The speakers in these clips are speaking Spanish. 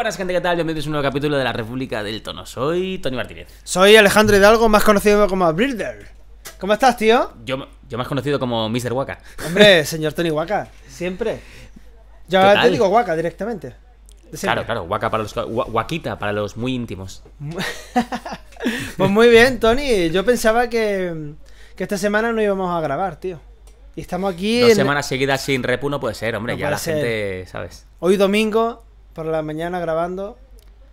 buenas gente, ¿qué tal? Bienvenidos a un nuevo capítulo de la República del Tono. Soy Tony Martínez. Soy Alejandro Hidalgo, más conocido como Builder. ¿Cómo estás, tío? Yo, más conocido como Mr. Waka. Hombre, señor Tony Waka, siempre. Yo te digo Waka directamente. Claro, claro, Waka para los, Wakita para los muy íntimos. pues muy bien, Tony. Yo pensaba que, que esta semana no íbamos a grabar, tío. Y estamos aquí. Dos en... semanas seguidas sin repu no puede ser, hombre. ya la gente, ¿sabes? Hoy domingo, por la mañana grabando.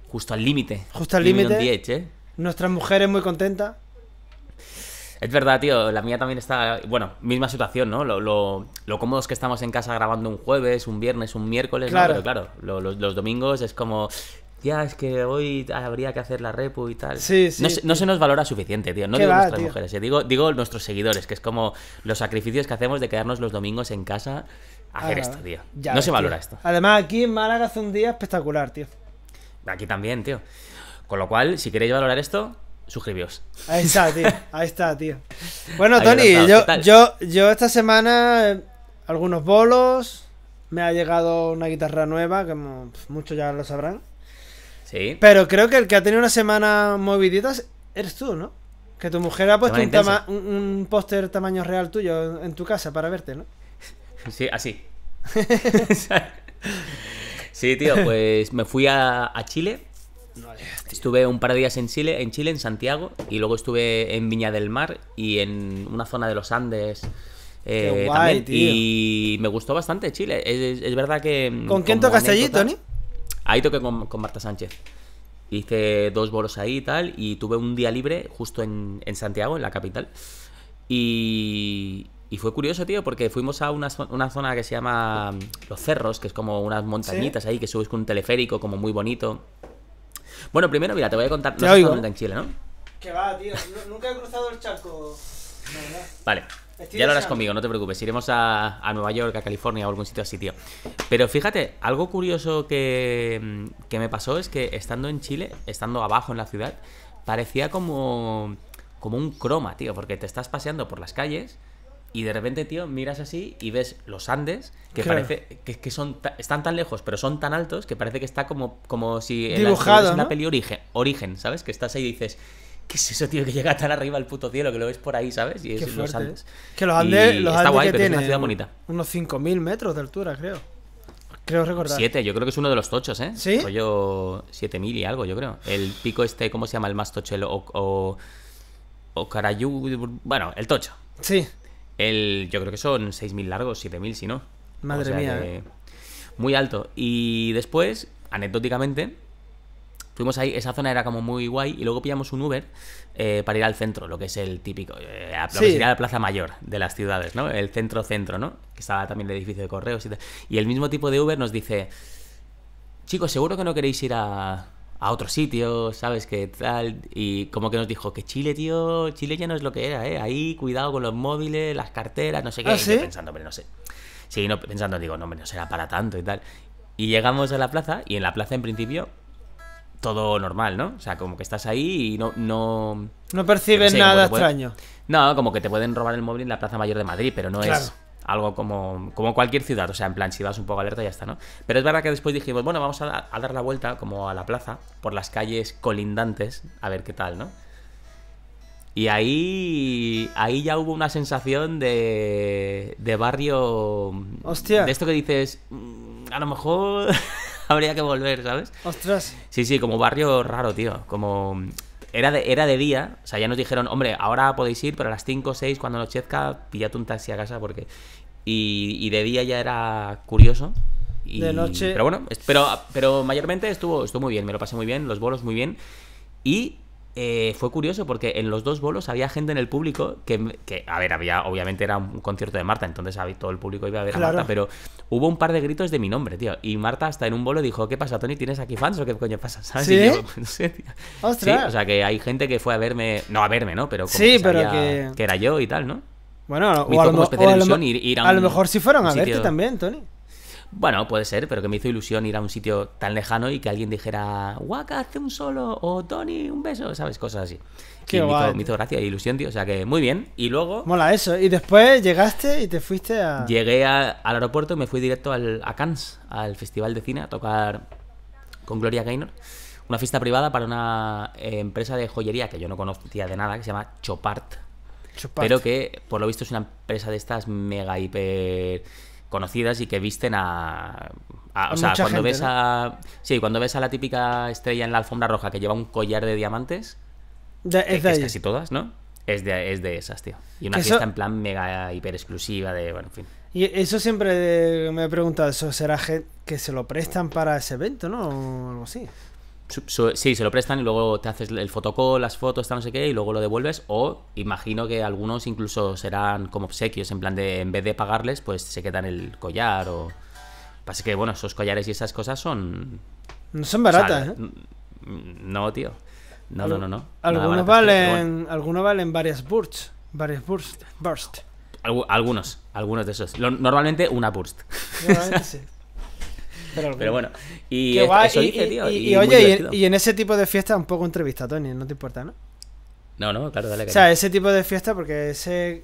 Justo al límite. Justo al límite. ¿eh? Nuestras mujeres muy contenta Es verdad, tío, la mía también está, bueno, misma situación, ¿no? Lo, lo, lo cómodos que estamos en casa grabando un jueves, un viernes, un miércoles, claro. Pero claro, los, domingos es como, ya, es que hoy habría que hacer la repu y tal. Sí, sí, no, se, nos valora suficiente, tío. No digo nuestras mujeres, eh, digo, digo nuestros seguidores, que es como los sacrificios que hacemos de quedarnos los domingos en casa hacer esto, tío. no se valora esto. Además, aquí en Málaga hace un día espectacular, tío. Aquí también, tío. Con lo cual, si queréis valorar esto, suscribíos. Ahí está, tío. Ahí está, tío. Bueno, Tony, yo, yo, esta semana eh, algunos bolos. Me ha llegado una guitarra nueva, que pues, muchos ya lo sabrán. Sí. Pero creo que el que ha tenido una semana movidita eres tú, ¿no? Que tu mujer ha puesto un, un, un póster tamaño real tuyo en tu casa para verte, ¿no? Sí, así sí, tío, pues me fui a, Chile. estuve un par de días en Chile, en Chile, en Santiago, y luego estuve en Viña del Mar y en una zona de los Andes. Eh, y me gustó bastante Chile. Es, verdad que. ¿Con quién tocaste allí, Tony? Ahí toqué con, Marta Sánchez. Hice dos bolos ahí y tal, y tuve un día libre justo en Santiago, en la capital. Y, y fue curioso, tío, porque fuimos a una, una, zona que se llama mm, Los Cerros, que es como unas montañitas ahí que subes con un teleférico, como muy bonito. Bueno, primero, mira, te voy a contar. No oigo? en Chile, ¿no? Que va, tío. Nunca he cruzado el charco. vale. ya lo harás conmigo, no te preocupes. Iremos a, Nueva York, a California o algún sitio así, tío. Pero fíjate, algo curioso mm, que, me pasó es que estando en Chile, estando abajo en la ciudad, parecía como, como un croma, tío, porque te estás paseando por las calles y de repente, tío, miras así y ves los Andes, que parece que, son están tan lejos, pero son tan altos que parece que está como, como si en la, peli origen, origen, ¿sabes? Que estás ahí y dices, ¿qué es eso, tío? Que llega tan arriba el puto cielo, que lo ves por ahí, ¿sabes? Y es los Andes. Que los Andes, está guay, pero es una ciudad bonita. Unos 5.000 metros de altura, creo. Creo recordar. Siete, yo creo que es uno de los tochos, ¿eh? Sí. 7.000 y algo, yo creo. El pico este, ¿cómo se llama? El más O, o, o Bueno, el tocho. Sí. El, yo creo que son 6.000 largos, 7.000 si no. Madre mía. Eh. muy alto. Y después, anecdóticamente, fuimos ahí, esa zona era como muy guay, y luego pillamos un Uber eh, para ir al centro, lo que es el típico, eh, a, sería la plaza mayor de las ciudades, ¿no? El centro-centro, ¿no? Que estaba también el edificio de correos y tal. Y el mismo tipo de Uber nos dice, chicos, seguro que no queréis ir a a otro sitio, ¿sabes? qué tal. Y como que nos dijo que Chile, tío, Chile ya no es lo que era, ¿eh? Ahí, cuidado con los móviles, las carteras, no sé qué. ¿Ah, sí? pensando, hombre, no sé. Sí, no, pensando, digo, no, hombre, no será para tanto y tal. Y llegamos a la plaza, y en la plaza, en principio, todo normal, ¿no? O sea, como que estás ahí y no. No, percibes nada extraño. No, como que te pueden robar el móvil en la Plaza Mayor de Madrid, pero no es algo como, como cualquier ciudad, o sea, en plan, si vas un poco alerta ya está, ¿no? Pero es verdad que después dijimos, pues, bueno, vamos a, dar la vuelta como a la plaza, por las calles colindantes, a ver qué tal, ¿no? Y ahí, ahí ya hubo una sensación de, de barrio... Hostia. De esto que dices, mm, a lo mejor habría que volver, ¿sabes? Ostras. Sí, sí, como barrio raro, tío. Como era de, era de día, o sea, ya nos dijeron, hombre, ahora podéis ir, pero a las 5 o 6, cuando anochezca, pillate un taxi a casa porque... Y, de día ya era curioso. Y, de noche... Pero bueno, pero, pero mayormente estuvo, estuvo muy bien, me lo pasé muy bien, los bolos muy bien. Y eh, fue curioso porque en los dos bolos había gente en el público que, a ver, había, obviamente era un concierto de Marta, entonces todo el público iba a ver a Marta, pero hubo un par de gritos de mi nombre, tío. Y Marta hasta en un bolo dijo, ¿qué pasa, Tony? ¿Tienes aquí fans o qué coño pasa? ¿Sabes? ¿Sí? o sea que hay gente que fue a verme, no a verme, ¿no? Pero sí, pero que... era yo y tal, ¿no? Bueno, o a, lo, lo mejor Si fueron a verte también, Tony. Bueno, puede ser, pero que me hizo ilusión ir a un sitio tan lejano y que alguien dijera, guaca, hace un solo, o Tony, un beso, ¿sabes? Cosas así. y me, hizo, gracia e ilusión, tío. O sea que muy bien. Y luego. Mola eso. Y después llegaste y te fuiste a. Llegué al aeropuerto y me fui directo al, a Cannes, al Festival de Cine, a tocar con Gloria Gaynor. Una fiesta privada para una eh, empresa de joyería que yo no conocía de nada, que se llama Chopart. Chopart. Pero que por lo visto es una empresa de estas mega hiper conocidas y que visten a. o sea, cuando ves a. Sí, cuando ves a la típica estrella en la alfombra roja que lleva un collar de diamantes. es, de es casi todas, ¿no? Es de, es de esas, tío. Y una fiesta en plan mega hiper exclusiva de. Bueno, en fin. Y eso siempre me he preguntado, ¿eso será que se lo prestan para ese evento, no? O algo así. Sí, se lo prestan y luego te haces el fotocall, las fotos, no sé qué, y luego lo devuelves. O imagino que algunos incluso serán como obsequios, en plan de en vez de pagarles, pues se quedan el collar o. Pasa que, bueno, esos collares y esas cosas son. No son baratas, ¿eh? No, tío. No, no, no, no. Algunos valen, algunos valen varias bursts. Varias bursts. Burst. algunos, algunos de esos. normalmente una burst. Pero, bueno, y eso tío. Y, oye, y en, ese tipo de fiesta un poco entrevista Tony, no te importa, ¿no? No, no, claro, dale. O sea, ese tipo de fiesta, porque ese.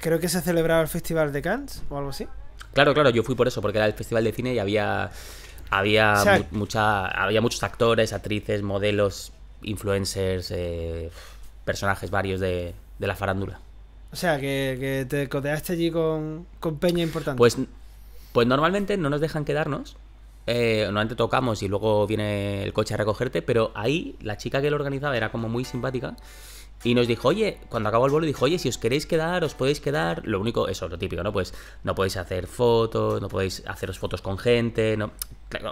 Creo que se celebraba el Festival de Cannes o algo así. Claro, claro, yo fui por eso, porque era el Festival de Cine y había. Había, mucha, había muchos actores, actrices, modelos, influencers, eh, personajes varios de, la farándula. O sea, que, te coteaste allí con, con Peña importante. Pues pues normalmente no nos dejan quedarnos. Eh, normalmente tocamos y luego viene el coche a recogerte, pero ahí la chica que lo organizaba era como muy simpática y nos dijo, oye, cuando acabó el vuelo, dijo, oye, si os queréis quedar, os podéis quedar. Lo único, eso, lo típico, ¿no? Pues no podéis hacer fotos, no podéis haceros fotos con gente, no.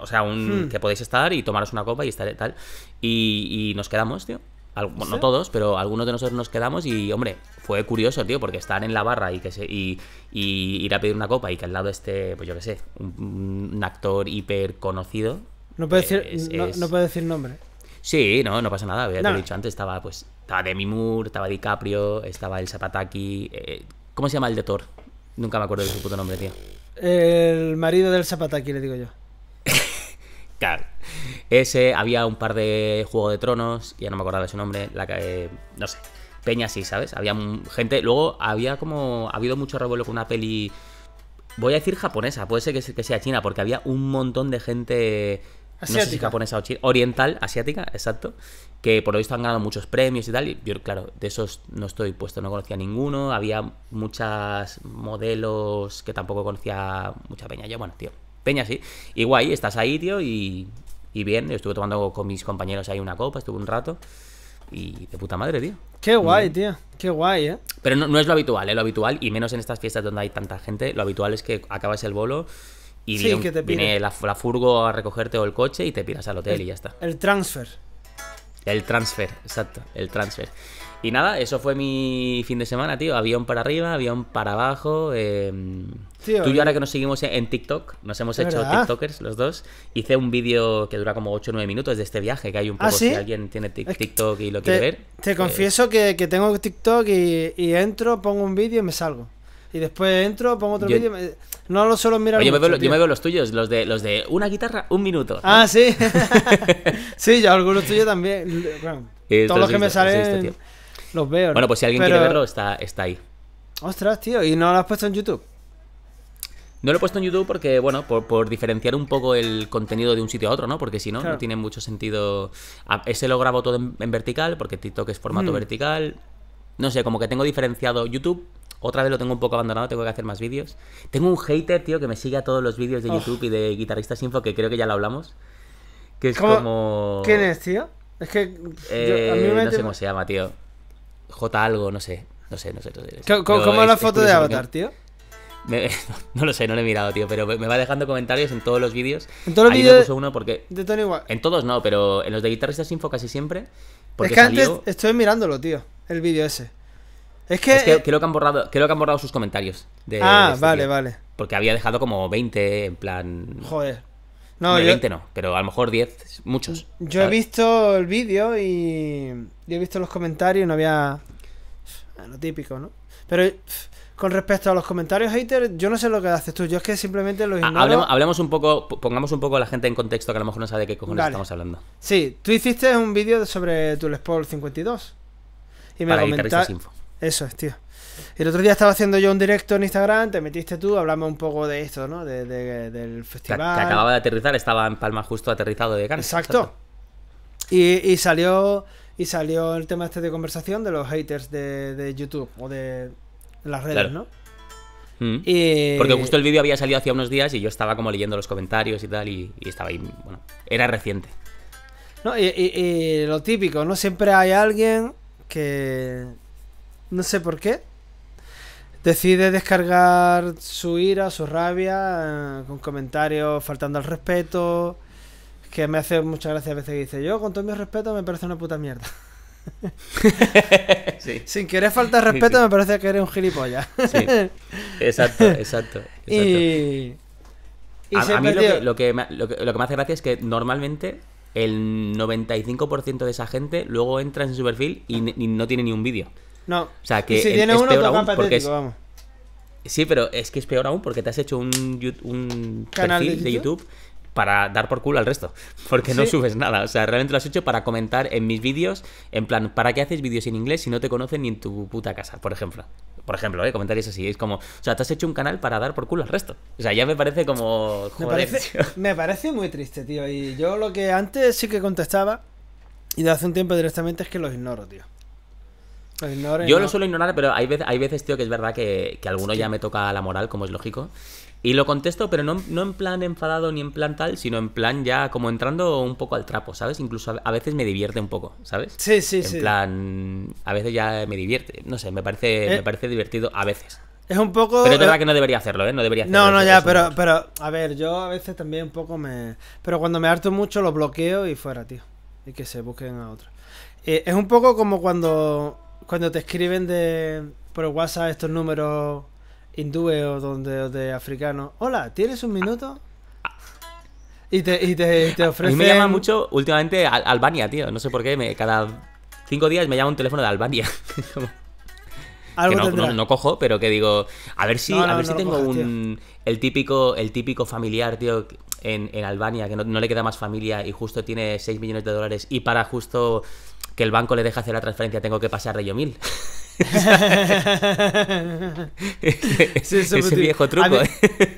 O sea, un, hmm. que podéis estar y tomaros una copa y estar tal. y nos quedamos, tío no todos, pero algunos de nosotros nos quedamos y, hombre, fue curioso, tío, porque estar en la barra y que se, y, ir a pedir una copa y que al lado esté, pues yo qué sé, un, actor hiper conocido. No puedo, decir, pues, no, decir nombre. Sí, no, no pasa nada, ya dicho antes, estaba pues estaba Demi Moore, estaba DiCaprio, estaba el Zapataki, eh, ¿cómo se llama el de Thor? Nunca me acuerdo de su puto nombre, tío. El marido del Zapataki, le digo yo. Ese, había un par de Juego de Tronos, ya no me acordaba de su nombre, la que, eh, no sé, Peña sí, ¿sabes? Había gente, luego había como, ha habido mucho revuelo con una peli, voy a decir japonesa, puede ser que, sea china, porque había un montón de gente... No sé si japonesa o china, oriental, asiática, exacto, que por lo visto han ganado muchos premios y tal, y yo, claro, de esos no estoy puesto, no conocía ninguno, había muchas modelos que tampoco conocía mucha peña, yo, bueno, tío, Peña, sí. Y guay, estás ahí, tío, y, bien. Yo estuve tomando con mis compañeros ahí una copa, estuve un rato. Y de puta madre, tío. Qué guay, tío. Qué guay, ¿eh? Pero no, es lo habitual, ¿eh? Lo habitual, y menos en estas fiestas donde hay tanta gente, lo habitual es que acabas el bolo y viene, la, furgo a recogerte o el coche y te piras al hotel y ya está. El transfer. El transfer, exacto, el transfer. Y nada, eso fue mi fin de semana, tío. Avión para arriba, avión para abajo. Em, tú y yo ahora que nos seguimos en TikTok, nos hemos hecho TikTokers los dos. Hice un vídeo que dura como 8 o 9 minutos de este viaje, que hay un ¿Ah, poco si alguien tiene TikTok y lo quiere ver. Te pues confieso que, que, tengo TikTok y, entro, pongo un vídeo y me salgo. Y después entro, pongo otro vídeo. No lo suelo mirar. yo, me veo, yo, me veo, los tuyos, los de los de una guitarra, un minuto. Ah, sí. sí, yo algunos tuyos también. todos los que me salen los veo. Bueno, pues si alguien quiere verlo, está, está ahí. Ostras, tío, ¿y no lo has puesto en YouTube? No lo he puesto en YouTube porque, bueno, por, diferenciar un poco el contenido de un sitio a otro, ¿no? Porque si no, no tiene mucho sentido. Ah, ese lo grabo todo en, vertical, porque TikTok es formato mm. vertical. No sé, como que tengo diferenciado YouTube. Otra vez lo tengo un poco abandonado, tengo que hacer más vídeos. Tengo un hater, tío, que me sigue a todos los vídeos de YouTube y de Guitarristas Info, que creo que ya lo hablamos. Que como. ¿Quién es, tío? Es que. Eh, no sé cómo se llama, tío. J algo, no sé. No sé, no sé. ¿Cómo, es, la foto de Avatar, tío? no lo sé, no lo he mirado, tío, pero me va dejando comentarios en todos los vídeos. En todos los vídeos. uno porque. De Tony igual. En todos no, pero en los de guitarristas info casi siempre. es que antes estoy mirándolo, tío, el vídeo ese. Es que. Eh creo, que han borrado, han borrado sus comentarios. De, ah, este vale, vale. Porque había dejado como 20, en plan. Joder. No, 20 no, pero a lo mejor 10, muchos. Yo he visto el vídeo y... yo he visto los comentarios y no había... Ah, lo típico, ¿no? Pero con respecto a los comentarios hater, yo no sé lo que haces tú, yo es que simplemente lo ah, Hablemos, un poco, pongamos un poco a la gente en contexto que a lo mejor no sabe de qué cojones estamos hablando. Sí, tú hiciste un vídeo sobre tu Les Paul 52. Y me comentaste. Eso es, tío. El otro día estaba haciendo yo un directo en Instagram, te metiste tú, hablamos un poco de esto, ¿no? del festival. Que, acababa de aterrizar, estaba en Palma justo aterrizado de cara. Exacto. Y, salió y salió el tema este de conversación de los haters de, YouTube o de las redes, ¿no? Mm. Porque justo el vídeo había salido hacía unos días y yo estaba como leyendo los comentarios y tal y, estaba ahí, bueno, era reciente. No, y, y lo típico, ¿no? Siempre hay alguien que... No sé por qué, Decide descargar su ira, su rabia, eh, con comentarios faltando al respeto. Que me hace mucha gracia a veces que dice, yo con todo mi respeto me parece una puta mierda. Sin querer faltar respeto me parece que eres un gilipollas. Exacto, exacto. Y... a, mí lo que, lo, que me, hace gracia es que normalmente el 95% de esa gente luego entra en su perfil y, y no tiene ni un vídeo. No. sea, que si es, uno, peor aún porque vamos. Sí, pero es que es peor aún porque te has hecho un, ¿Canal perfil de YouTube? para dar por culo al resto. Porque no subes nada. O sea, realmente lo has hecho para comentar en mis vídeos. En plan, ¿para qué haces vídeos en inglés si no te conocen ni en tu puta casa? Por ejemplo. Por ejemplo, ¿eh? comentarios así. Es como, o sea, te has hecho un canal para dar por culo al resto. O sea, ya me parece como. me, parece, me parece muy triste, tío. Y yo lo que antes sí que contestaba. Y de hace un tiempo directamente es que los ignoro, tío. Pues yo lo suelo ignorar, pero hay veces, hay veces, tío, que es verdad que, que alguno ya me toca la moral, como es lógico. Y lo contesto, pero no, en plan enfadado ni en plan tal, sino en plan ya como entrando un poco al trapo, ¿sabes? Incluso a, veces me divierte un poco, ¿sabes? Sí, sí, sí. En plan, a veces ya me divierte. No sé, me parece, eh. me parece divertido a veces. Es un poco. Pero es verdad eh, que no debería hacerlo, ¿eh? No debería hacerlo. No, no, ya, pero, pero. A ver, yo a veces también un poco me. Pero cuando me harto mucho lo bloqueo y fuera, tío. Y que se busquen a otro. Eh, es un poco como cuando cuando te escriben de por WhatsApp estos números hindúes o donde de africano hola, ¿tienes un minuto? Y te, y A mí me llama mucho últimamente Albania, tío. No sé por qué. cada cinco días me llama un teléfono de Albania. que no, cojo, pero que digo, a ver si, a ver si tengo el típico, el típico familiar, tío, en, en Albania, que no, le queda más familia y justo tiene 6 millones de dólares y para justo que el banco le deja hacer la transferencia, tengo que pasar de yo mil. ese, viejo truco. ¿eh?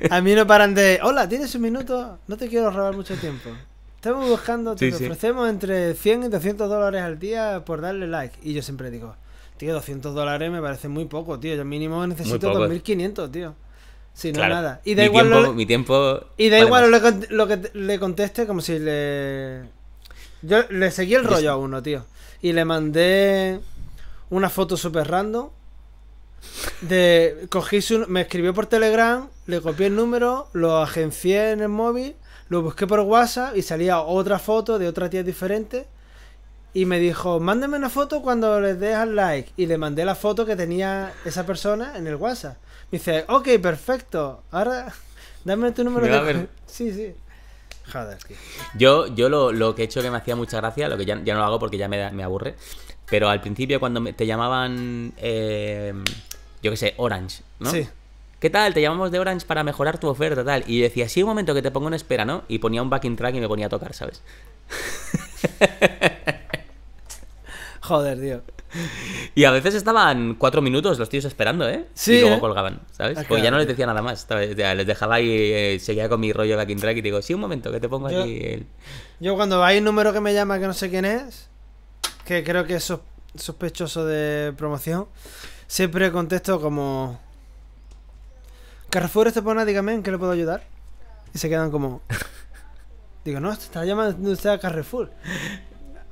A mí, no paran de, hola, ¿tienes un minuto? No te quiero robar mucho tiempo. Estamos buscando, te ofrecemos entre 100 y 200 dólares al día por darle like. Y yo siempre digo, tío, 200 dólares me parece muy poco, tío. Yo mínimo necesito 2.500, tío. Si no nada. Y da igual mi tiempo. Y da igual lo, que le conteste como si le yo le seguí el rollo a uno, tío. Y le mandé una foto super random. De, cogí me escribió por Telegram, le copié el número, lo agencié en el móvil, lo busqué por WhatsApp y salía otra foto de otra tía diferente. Y me dijo, mándeme una foto cuando les des al like. Y le mandé la foto que tenía esa persona en el WhatsApp. Me dice, ok, perfecto. Ahora, dame tu número de... Sí, sí. Yo, yo lo, que he hecho que me hacía mucha gracia, lo que ya, no lo hago porque ya me, aburre, pero al principio cuando te llamaban, em, yo qué sé, Orange, ¿no? Sí. ¿Qué tal? Te llamamos de Orange para mejorar tu oferta, tal. Y decía, sí, un momento que te pongo en espera, ¿no? Y ponía un backing track y me ponía a tocar, ¿sabes? Joder, tío. Y a veces estaban cuatro minutos los tíos esperando, ¿eh? Sí. Y luego ¿eh? colgaban, ¿sabes? Ah, Porque ya no les decía nada más. les dejaba y eh, seguía con mi rollo de King track y digo, sí, un momento, que te pongo ahí aquí Yo cuando hay un número que me llama que no sé quién es, que creo que es sospechoso de promoción, siempre contesto como... Carrefour este pone, dígame, ¿en qué le puedo ayudar? Y se quedan como... Digo, no, te está llamando usted a Carrefour.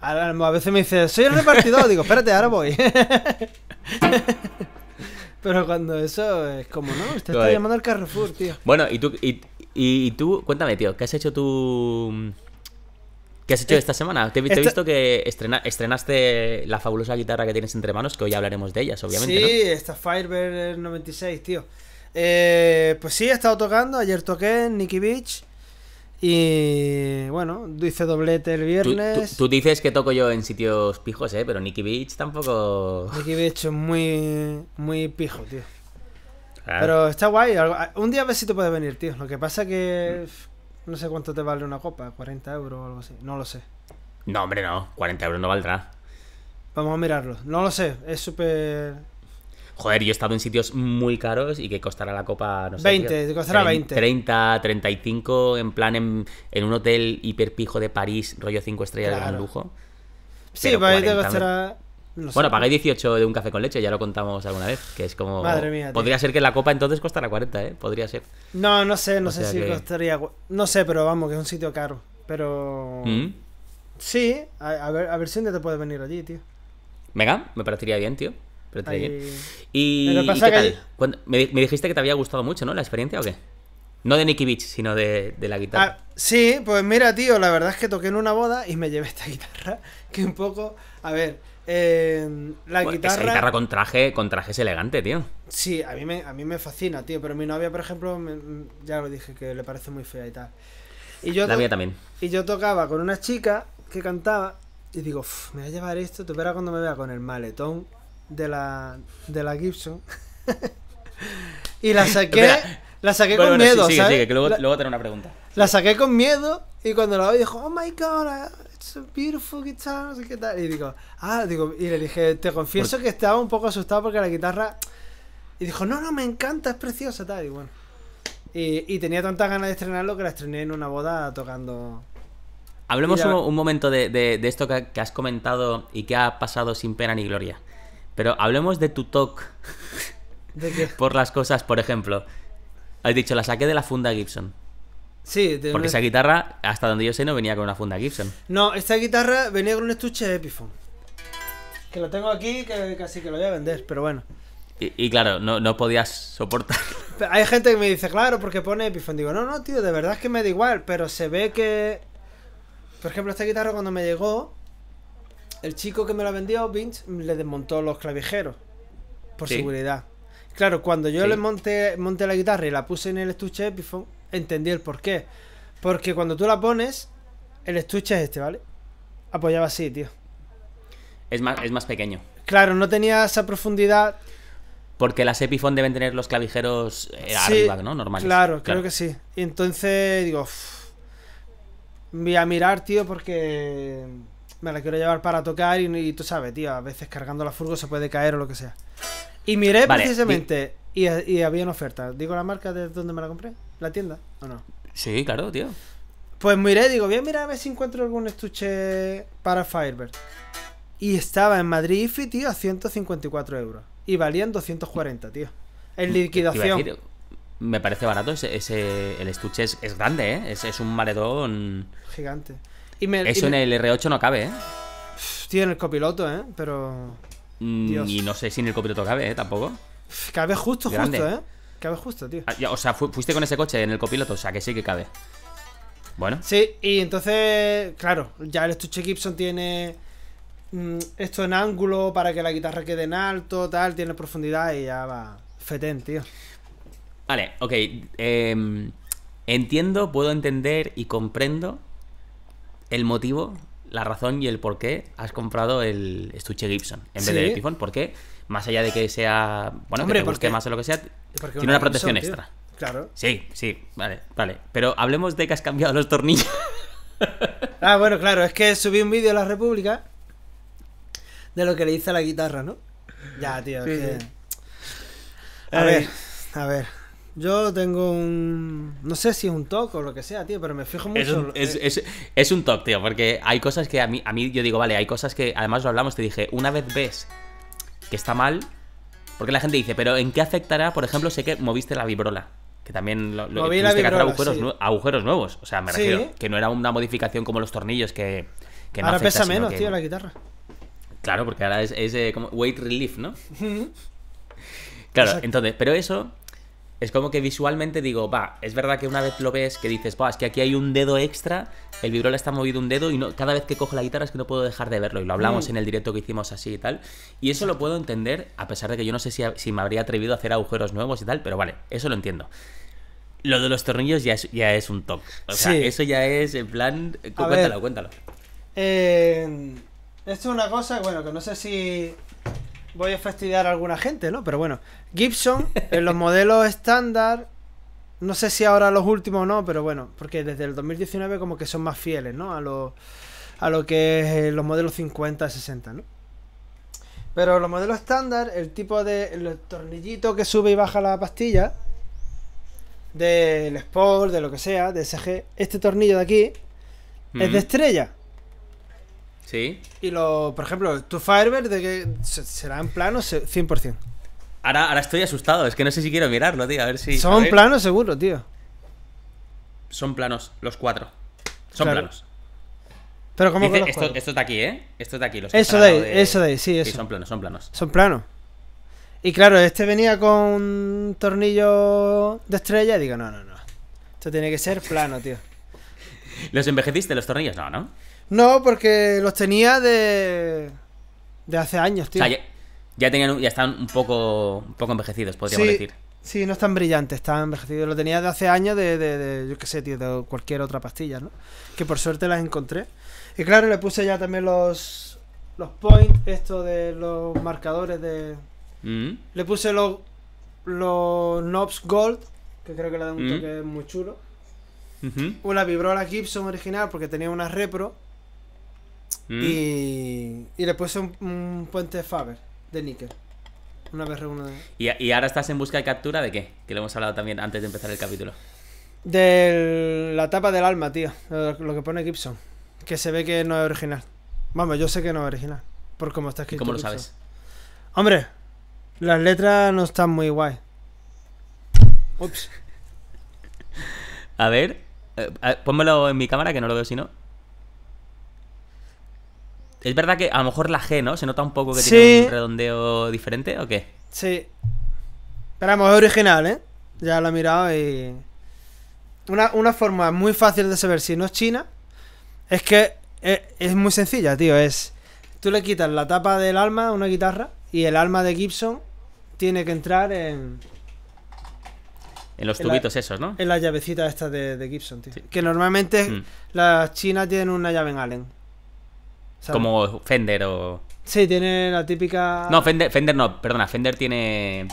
A veces me dice, soy el repartidor. Digo, espérate, ahora voy. Pero cuando eso es como, no, te está llamando al Carrefour, tío. Bueno, y tú, y, tú, cuéntame, tío, ¿qué has hecho tú? Mm, ¿Qué has hecho eh, esta semana? Te, he visto que estrenaste la fabulosa guitarra que tienes entre manos, que hoy hablaremos de ellas, obviamente. Sí, esta Firebird 96, tío. Eh, pues sí, he estado tocando, ayer toqué en Nicky Beach. Y bueno, dice doblete el viernes. Tú, dices que toco yo en sitios pijos, ¿eh? Pero Nicky Beach tampoco. Nicky Beach es muy, muy pijo, tío. Ah. Pero está guay. Un día a ver si te puedes venir, tío. Lo que pasa que. No sé cuánto te vale una copa, 40 euros o algo así. No lo sé. No, hombre, no. 40 euros no valdrá. Vamos a mirarlo. No lo sé. Es súper Joder, yo he estado en sitios muy caros y que costará la copa, no sé. 20, costará 20. 30, 35, en plan en, un hotel hiperpijo de París, rollo 5 estrellas de gran lujo. Sí, te costará. bueno, pagáis pagué 18 de un café con leche, ya lo contamos alguna vez, que es como... Madre mía. Podría ser que la copa entonces costara 40, ¿eh? Podría ser. No, no sé, no sé si costaría... No sé, pero vamos, que es un sitio caro. Pero... ¿Mm? Sí, a, ver, si te puedes venir allí, tío. Venga, me parecería bien, tío. Y, qué tal? Me, dijiste que te había gustado mucho, ¿no? ¿La experiencia o qué? No de Nicky Beach, sino de, la guitarra. Ah, sí, pues mira, tío, la verdad es que toqué en una boda y me llevé esta guitarra. Que un poco. A ver, em, la guitarra. Esa guitarra con traje, con traje es elegante, tío. Sí, a mí, me, a mí me fascina, tío. Pero mi novia, por ejemplo, ya lo dije, que le parece muy fea y tal. Y yo también. Y yo tocaba con una chica que cantaba. Y digo, me voy a llevar esto, tú verás cuando me vea con el maletón de la, la Gibson. y la saqué, la saqué con miedo, luego, la, una pregunta. La saqué con miedo y cuando la oí dijo, oh my god, it's a beautiful guitar, Y ah, digo, y le dije, te confieso que estaba un poco asustado porque la guitarra... Y dijo, no, no, me encanta, es preciosa, tal, y bueno. Y, tenía tantas ganas de estrenarlo que la estrené en una boda tocando... Hablemos un, momento de, esto que, que, has comentado y que ha pasado sin pena ni gloria. Pero hablemos de tu talk. ¿De Por las cosas, por ejemplo. Has dicho, la saqué de la funda Gibson. Sí, de Porque esa guitarra, hasta donde yo sé, no venía con una funda Gibson. No, esta guitarra venía con un estuche de Epiphone. Que lo tengo aquí, que casi que lo voy a vender, pero bueno. Y, claro, no, no podías soportar. Hay gente que me dice, claro, porque pone Epiphone. Digo, no, no, tío, de verdad es que me da igual, pero se ve que. Por ejemplo, esta guitarra cuando me llegó, el chico que me la vendió, Vince, le desmontó los clavijeros. Por seguridad. Claro, cuando yo le monté, la guitarra y la puse en el estuche Epiphone, entendí el porqué. Porque cuando tú la pones, el estuche es este, ¿vale? Apoyaba así, tío. Es más, es más pequeño. Claro, no tenía esa profundidad. Porque las Epiphone deben tener los clavijeros eh, arriba, ¿no? Normales. Claro, claro, creo que sí. Y entonces digo, voy a mirar, tío, porque me la quiero llevar para tocar y, tú sabes, tío, a veces cargando la furgo se puede caer o lo que sea. Y miré precisamente eh, y, había una oferta. ¿Digo la marca de dónde me la compré? ¿La tienda o no? Sí, claro, tío. Pues miré, digo, bien mira a ver si encuentro algún estuche para Firebird. Y estaba en Madrid y tío, a 154 euros. Y valían 240, tío. En liquidación. me parece barato ese, ese el estuche es, grande, ¿eh? Es, un maredón... gigante. Eso en el R8 no cabe, ¿eh? Tío, en el copiloto, ¿eh? Pero. Mm, y no sé si en el copiloto cabe, ¿eh? Tampoco. Cabe justo, justo, ¿eh? Cabe justo, tío. Ah, o sea, fuiste con ese coche en el copiloto, o sea, que sí que cabe. Bueno. Sí, y entonces, claro, ya el estuche Gibson tiene mm, esto en ángulo para que la guitarra quede en alto, tal, tiene profundidad y ya va. Fetén, tío. Vale, ok. Em, entiendo, puedo entender y comprendo el motivo, la razón y el por qué has comprado el estuche Gibson en vez del Epiphone. ¿Por qué? Más allá de que sea, bueno, Hombre, que más o lo que sea, tiene una, protección extra. Claro. Sí, sí, vale, vale. Pero hablemos de que has cambiado los tornillos. ah, bueno, claro, es que subí un vídeo a la República de lo que le hice a la guitarra, ¿no? Ya, tío. A ver, a ver. Yo tengo un. No sé si es un toque o lo que sea, tío, pero me fijo mucho. Es un, es, un toque, tío, porque hay cosas que a mí, a mí yo digo, vale, hay cosas que además lo hablamos, te dije, una vez ves que está mal, porque la gente dice, pero ¿en qué afectará? Por ejemplo, sé que moviste la vibrola. Que también lo, lo tuviste que hacer agujeros, nuevos. O sea, me refiero. Que no era una modificación como los tornillos que. ahora no pesa menos, tío, la guitarra. Claro, porque ahora es, eh, como weight relief, ¿no? claro, entonces, pero eso es como que visualmente digo, va, es verdad que una vez lo ves que dices, va, es que aquí hay un dedo extra, el le está movido un dedo y no, cada vez que cojo la guitarra es que no puedo dejar de verlo y lo hablamos mm. en el directo que hicimos así y tal. Y eso lo puedo entender, a pesar de que yo no sé si, me habría atrevido a hacer agujeros nuevos y tal, pero vale, eso lo entiendo. Lo de los tornillos ya es, ya es un toque. O sea, eso ya es, en plan, cuéntalo, cuéntalo. Eh, esto es una cosa, bueno, que no sé si voy a fastidiar a alguna gente, ¿no? Pero bueno, Gibson en los modelos estándar, no sé si ahora los últimos o no, pero bueno, porque desde el 2019 como que son más fieles, ¿no? A lo, a lo que es eh, los modelos 50, 60, ¿no? Pero los modelos estándar, el tipo de el tornillito que sube y baja la pastilla, del Sport, de lo que sea, de SG, este tornillo de aquí, es de estrella. Sí. Y lo, por ejemplo, tu Firebird de que será en planos 100%. Ahora, ahora estoy asustado, es que no sé si quiero mirarlo, tío, a ver si Son planos seguro, tío. Son planos los cuatro. Son planos. Pero ¿cómo que esto, está aquí, ¿eh? Esto está aquí, los Eso de eso de ahí, sí, eso. son planos, son planos. Son planos. Y claro, este venía con un tornillo de estrella y digo, no, no, no. Esto tiene que ser plano, tío. ¿Los envejeciste los tornillos? No, ¿no? No, porque los tenía de. de hace años, tío. O sea, ya, ya están un poco, un poco envejecidos, podríamos decir. Sí, no están brillantes, están envejecidos. Lo tenía de hace años de, de, yo qué sé, tío, de cualquier otra pastilla, ¿no? Que por suerte las encontré. Y claro, le puse ya también los. los points, esto de los marcadores de. Mm. Le puse los. los knobs gold, que creo que le da un mm. toque muy chulo. O la Una vibrola Gibson original porque tenía una repro. Mm. Y, y, le puse un, puente Faber de níquel. Una vez 1 ¿Y, ahora estás en busca de captura de qué? Que lo hemos hablado también antes de empezar el capítulo. De la tapa del alma, tío. Lo que pone Gibson. Que se ve que no es original. Vamos, yo sé que no es original. Por cómo está escrito. ¿Cómo lo sabes? Hombre, las letras no están muy guay. Ups. A ver, eh, eh, pónmelo en mi cámara que no lo veo si no. Es verdad que a lo mejor la G, ¿no? Se nota un poco que tiene un redondeo diferente, ¿o qué? Sí. Pero es original, ¿eh? Ya lo he mirado y... Una, forma muy fácil de saber si no es china es que es, muy sencilla, tío. Es... Tú le quitas la tapa del alma a una guitarra y el alma de Gibson tiene que entrar en... En los tubitos esos, ¿no? En las llavecita estas de, Gibson, tío. Que normalmente mm. las chinas tienen una llave en Allen. Como Fender o... Sí, tiene la típica... No, Fender, Fender no, perdona, Fender tiene...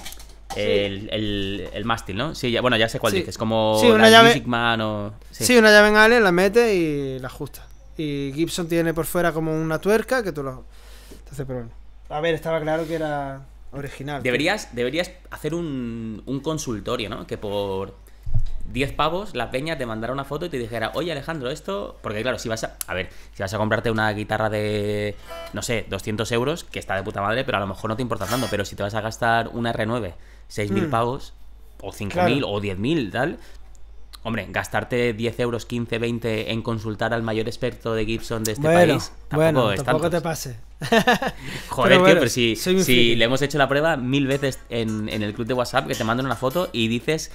El, el, mástil, ¿no? Sí, ya, bueno, ya sé cuál dices, como una llave, Music Man o... Sí. una llave en Allen, la mete y la ajusta. Y Gibson tiene por fuera como una tuerca que tú lo... Entonces, pero bueno. A ver, estaba claro que era original. Deberías, deberías hacer un, un consultorio, ¿no? Que por 10 pavos, la peña te mandara una foto y te dijera, oye Alejandro, esto. Porque claro, si vas a. A ver, si vas a comprarte una guitarra de. No sé, 200 euros, que está de puta madre, pero a lo mejor no te importa tanto. Pero si te vas a gastar una R9, 6.000 pavos, o 5.000 o 10.000, tal. Hombre, gastarte 10 euros, 15, 20 en consultar al mayor experto de Gibson de este país, tampoco bueno, tampoco te pase. Joder, tío, pero si, si le hemos hecho la prueba mil veces en, en el club de WhatsApp, que te mandan una foto y dices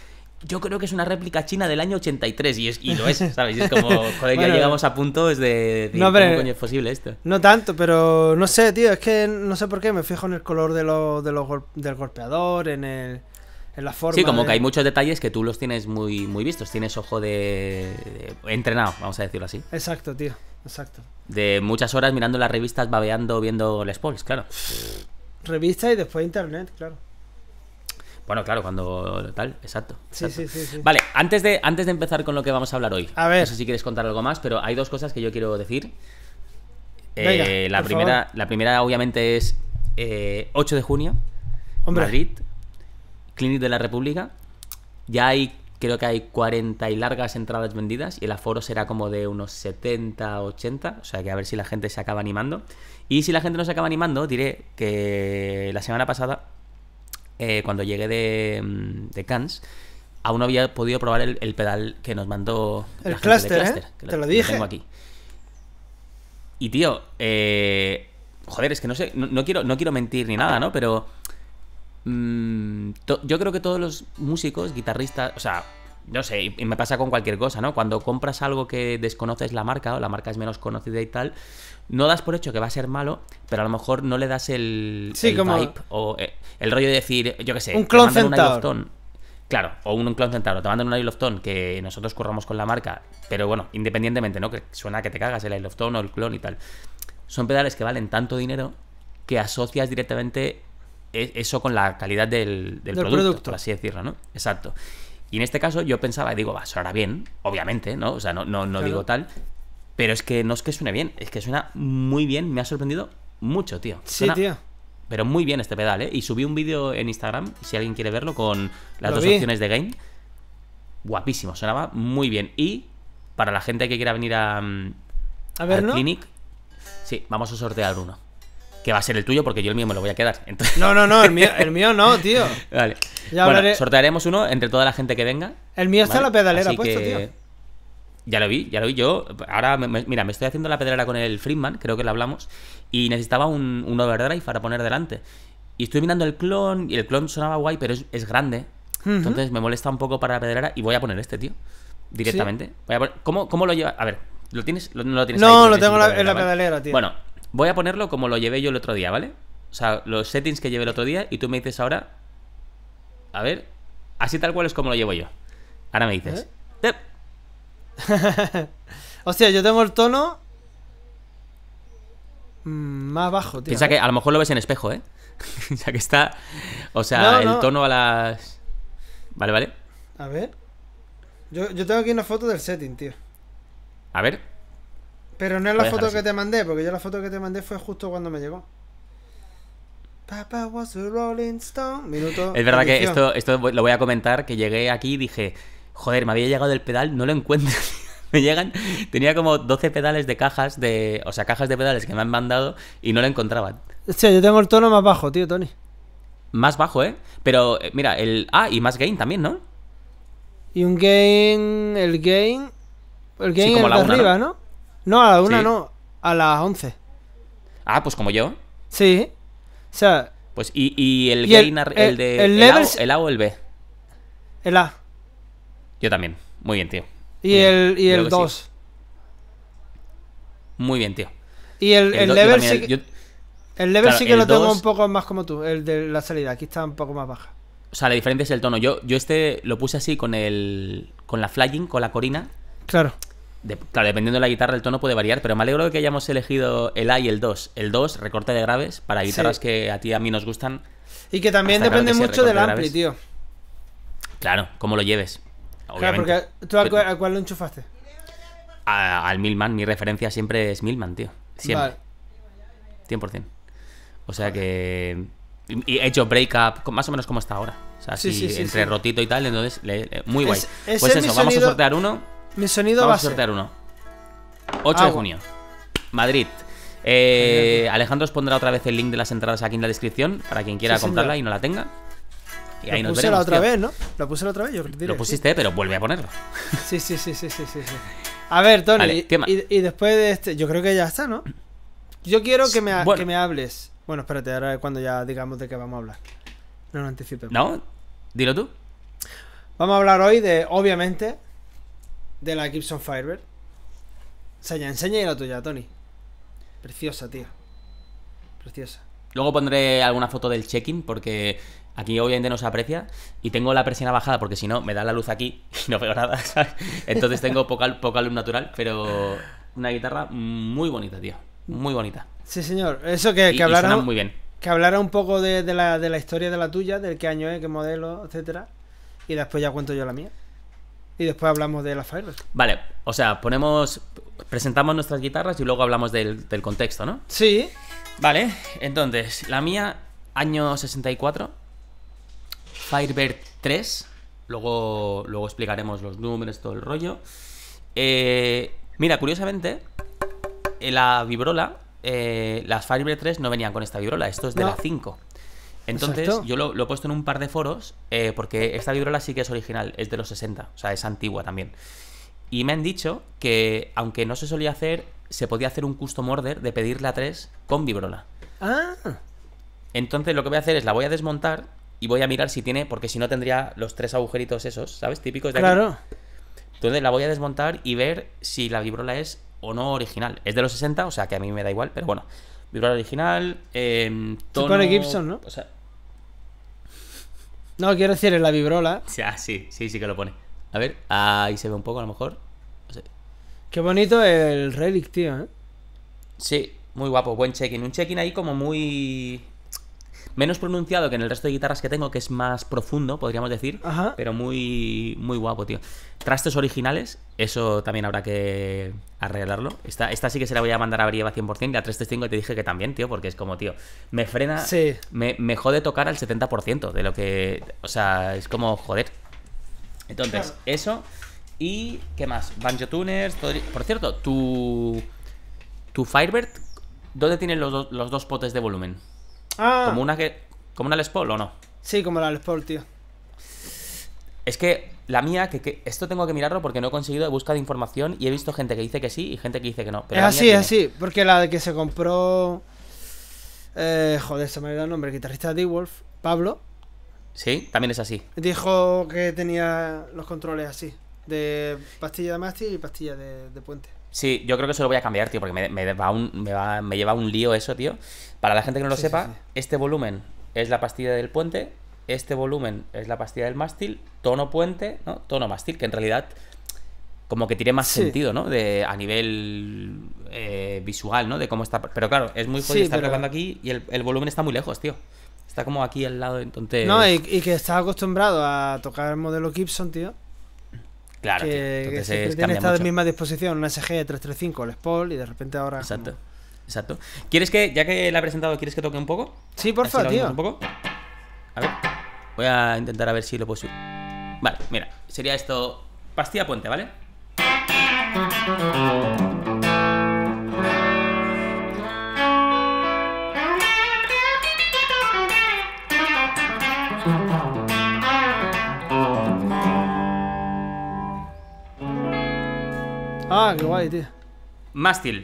yo creo que es una réplica china del año 83 y, es, y lo es, ¿sabes? es como, joder, ya eh, llegamos a punto de, de no, ¿cómo coño es posible esto? No tanto, pero no sé, tío, es que no sé por qué me fijo en el color de del golpeador, en el... En la forma sí, como que hay muchos detalles que tú los tienes muy, muy vistos, tienes ojo de, entrenado, vamos a decirlo así. Exacto, tío, exacto. De muchas horas mirando las revistas, babeando, viendo los sports claro. Revista y después internet, claro. Bueno, claro, cuando tal, exacto. vale, antes de, antes de empezar con lo que vamos a hablar hoy, a ver. no sé si quieres contar algo más, pero hay dos cosas que yo quiero decir. eh, la, primera, la primera, obviamente, es 8 eh, de junio, Madrid, Clinic de la República. Ya hay, creo que hay 40 y largas entradas vendidas y el aforo será como de unos 70, 80. O sea que a ver si la gente se acaba animando. Y si la gente no se acaba animando, diré que la semana pasada eh, cuando llegué de, mm, de Cannes, aún no había podido probar el, pedal que nos mandó el la cluster, ¿eh? te lo, dije. Y tío, eh, joder, es que no sé, no, quiero, no quiero mentir ni nada, ¿no? Pero mm, yo creo que todos los músicos, guitarristas, o sea, no sé, y, me pasa con cualquier cosa, ¿no? Cuando compras algo que desconoces la marca o la marca es menos conocida y tal, no das por hecho que va a ser malo, pero a lo mejor no le das el, sí, o eh, el rollo de decir, yo qué sé, un clon Claro, o un, clon centauro, te mandan un Isle que nosotros curramos con la marca, pero bueno, independientemente, ¿no? Que suena que te cagas el Isle o el clon y tal. Son pedales que valen tanto dinero que asocias directamente e, eso con la calidad del, producto, así decirlo, ¿no? Exacto. Y en este caso yo pensaba, y digo, va, sonará bien, obviamente, ¿no? O sea, no, no, no digo tal, pero es que no es que suene bien, es que suena muy bien, me ha sorprendido mucho, tío. sí, tío. Pero muy bien este pedal, ¿eh? Y subí un vídeo en Instagram, si alguien quiere verlo, con las dos opciones de game. Guapísimo, sonaba muy bien. Y para la gente que quiera venir a, mm, a ver, Clinic, sí, vamos a sortear uno que va a ser el tuyo porque yo el mío me lo voy a quedar. No, no, no, el mío, el mío no, tío. Vale. Ya sortearemos uno entre toda la gente que venga. El mío está en la pedalera puesto, tío. Ya lo vi, ya lo vi. Yo ahora, me, mira, me estoy haciendo la pedrera con el Friedman, creo que lo hablamos, y necesitaba un, overdrive para poner delante. Y estoy mirando el clon, y el clon sonaba guay, pero es, grande. Entonces me molesta un poco para la pedrera y voy a poner este, tío. Directamente. Voy a ¿cómo, lo lleva? A ver, ¿lo tienes? no lo tienes. No, lo tengo en la, pedalera, tío. Bueno, voy a ponerlo como lo llevé yo el otro día, ¿vale? O sea, los settings que llevé el otro día y tú me dices ahora. A ver, así tal cual es como lo llevo yo. Ahora me dices. O sea, yo tengo el tono mm, más bajo, tío. Piensa que a lo mejor lo ves en espejo, ¿eh? o sea que está. O sea, el tono a las. Vale, vale. A ver. Yo, tengo aquí una foto del setting, tío. A ver. Pero no es la foto que te mandé, porque yo la foto que te mandé fue justo cuando me llegó. Papa was a Rolling Stone. Minuto. Es verdad que esto, esto lo voy a comentar, que llegué aquí y dije. Joder, me había llegado el pedal, no lo encuentro. me llegan, tenía como 12 pedales de cajas de. O sea, cajas de pedales que me han mandado y no lo encontraban. Hostia, yo tengo el tono más bajo, tío, Tony. Más bajo, ¿eh? Pero, eh, mira, el. Ah, y más gain también, ¿no? Y un gain. El gain. El gain de arriba, ¿no? ¿no? a la una no. A las 11. Ah, pues como yo. Sí. O sea. Pues, ¿y, el gain. Eh, el, de. el A o el B? El A. Yo también. Muy bien, tío. y el, 2. Muy bien, tío. Y el, el, level sí. El que lo tengo un poco más como tú, el de la salida. Aquí está un poco más baja. O sea, la diferencia es el tono. Yo, yo este lo puse así con el. con la flying, con la corina. Claro. claro, dependiendo de la guitarra, el tono puede variar, pero me alegro de que hayamos elegido el A y el 2. El 2, recorte de graves, para guitarras que a ti y a mí nos gustan. Y que también depende mucho del ampli, tío. Claro, Como lo lleves. Claro, porque ¿tú a, cual cuál lo enchufaste? al Milman, mi referencia siempre es Milman, tío. Siempre. 100%. O sea que. he hecho break breakup más o menos como está ahora. O sea, así sí, entre rotito y tal, entonces muy guay. pues eso, vamos a sortear uno. Mi sonido vamos a sortear uno. 8 de junio. Madrid. Eh, Alejandro os pondrá otra vez el link de las entradas aquí en la descripción para quien quiera comprarla y no la tenga lo puse la otra vez, ¿no? Lo puse la otra vez, yo Lo pusiste, pero vuelve a ponerlo. Sí, sí, sí, sí, sí, sí. A ver, Tony, y, después de este, yo creo que ya está, ¿no? Yo quiero que me, que me hables. Bueno, espérate, ahora es cuando ya digamos de qué vamos a hablar. No lo anticipo No, dilo tú. Vamos a hablar hoy de, obviamente, de la Gibson Firebird. O sea, enseña y la tuya, Tony. Preciosa, tío. Preciosa. Luego pondré alguna foto del check-in porque aquí obviamente no se aprecia y tengo la persiana bajada porque si no me da la luz aquí y no veo nada, ¿sabes? Entonces tengo poca, poca luz natural, pero una guitarra muy bonita, tío. Muy bonita. Sí, señor. Eso que, y, muy bien. Que hablara un poco de, la, de la historia de la tuya, del qué año es, qué modelo, etcétera. Y después ya cuento yo la mía. Y después hablamos de la Fireworks. Vale, o sea, ponemos. Presentamos nuestras guitarras y luego hablamos del, del contexto, ¿no? Sí. Vale, entonces, la mía, año 64, Firebird 3, luego, luego explicaremos los números, todo el rollo. Eh, mira, curiosamente, la vibrola, eh, las Firebird 3 no venían con esta vibrola, esto es de la 5. Entonces, yo lo, he puesto en un par de foros, eh, porque esta vibrola sí que es original, es de los 60, o sea, es antigua también. Y me han dicho que, aunque no se solía hacer, se podía hacer un custom order de pedirla tres con Vibrola. Ah. Entonces lo que voy a hacer es la voy a desmontar y voy a mirar si tiene, porque si no tendría los tres agujeritos esos, ¿sabes? Típicos de Claro. Entonces la voy a desmontar y ver si la Vibrola es o no original. Es de los 60, o sea que a mí me da igual, pero bueno. Vibrola original, eh, em, pone Gibson, ¿no? O sea... No, quiero decir, en la Vibrola. sí, sí, sí que lo pone. A ver, ahí se ve un poco a lo mejor. Qué bonito el Relic, tío, ¿eh? Sí, muy guapo, buen check-in. Un check-in ahí como muy... Menos pronunciado que en el resto de guitarras que tengo, que es más profundo, podríamos decir, pero muy, muy guapo, tío. Trastes originales, eso también habrá que arreglarlo. Esta, esta sí que se la voy a mandar a Brieva 100%, a 335 te dije que también, tío, porque es como, tío, me frena, sí. me, me jode tocar al 70% de lo que... O sea, es como, joder. Entonces, eso. ¿Y qué más? Banjo Tuners. Por cierto, tu. Tu Firebird. ¿Dónde tienen los, dos potes de volumen? Ah. ¿Como una, que... ¿Como una Les Paul o no? Sí, como la Les Paul, tío. Es que la mía, que, esto tengo que mirarlo porque no he conseguido, he buscado información y he visto gente que dice que sí y gente que dice que no. es así, así, porque la de que se compró. Eh, joder, se me ha ido el nombre, guitarrista de D-Wolf, Pablo. Sí, también es así. Dijo que tenía los controles así, de pastilla de mástil y pastilla de, puente. Sí, yo creo que eso lo voy a cambiar, tío, porque me, va un, me, va, me lleva un lío eso, tío. Para la gente que no lo sepa, este volumen es la pastilla del puente, este volumen es la pastilla del mástil, tono puente, ¿no? Tono mástil, que en realidad como que tiene más sentido, ¿no? De, a nivel eh, visual, ¿no? De cómo está... Pero claro, es muy jodido estar grabando aquí y el volumen está muy lejos, tío. Está como aquí al lado, entonces. No, y, que está acostumbrado a tocar el modelo Gibson, tío. Claro, que, que esta misma disposición, un SG 335, el Paul, y de repente ahora. Exacto. Exacto. ¿Quieres que, ya que la he presentado, ¿quieres que toque un poco? Sí, favor tío. Un poco. A ver. Voy a intentar a ver si lo puedo subir. Vale, mira. Sería esto. Pastilla puente, ¿vale? Ah, qué guay, tío. Mástil.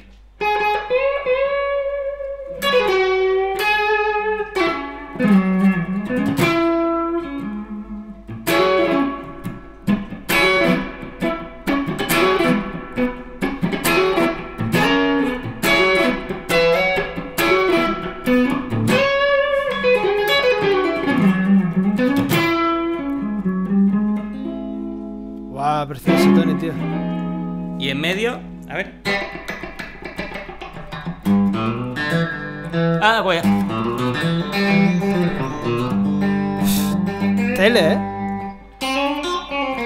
¿eh?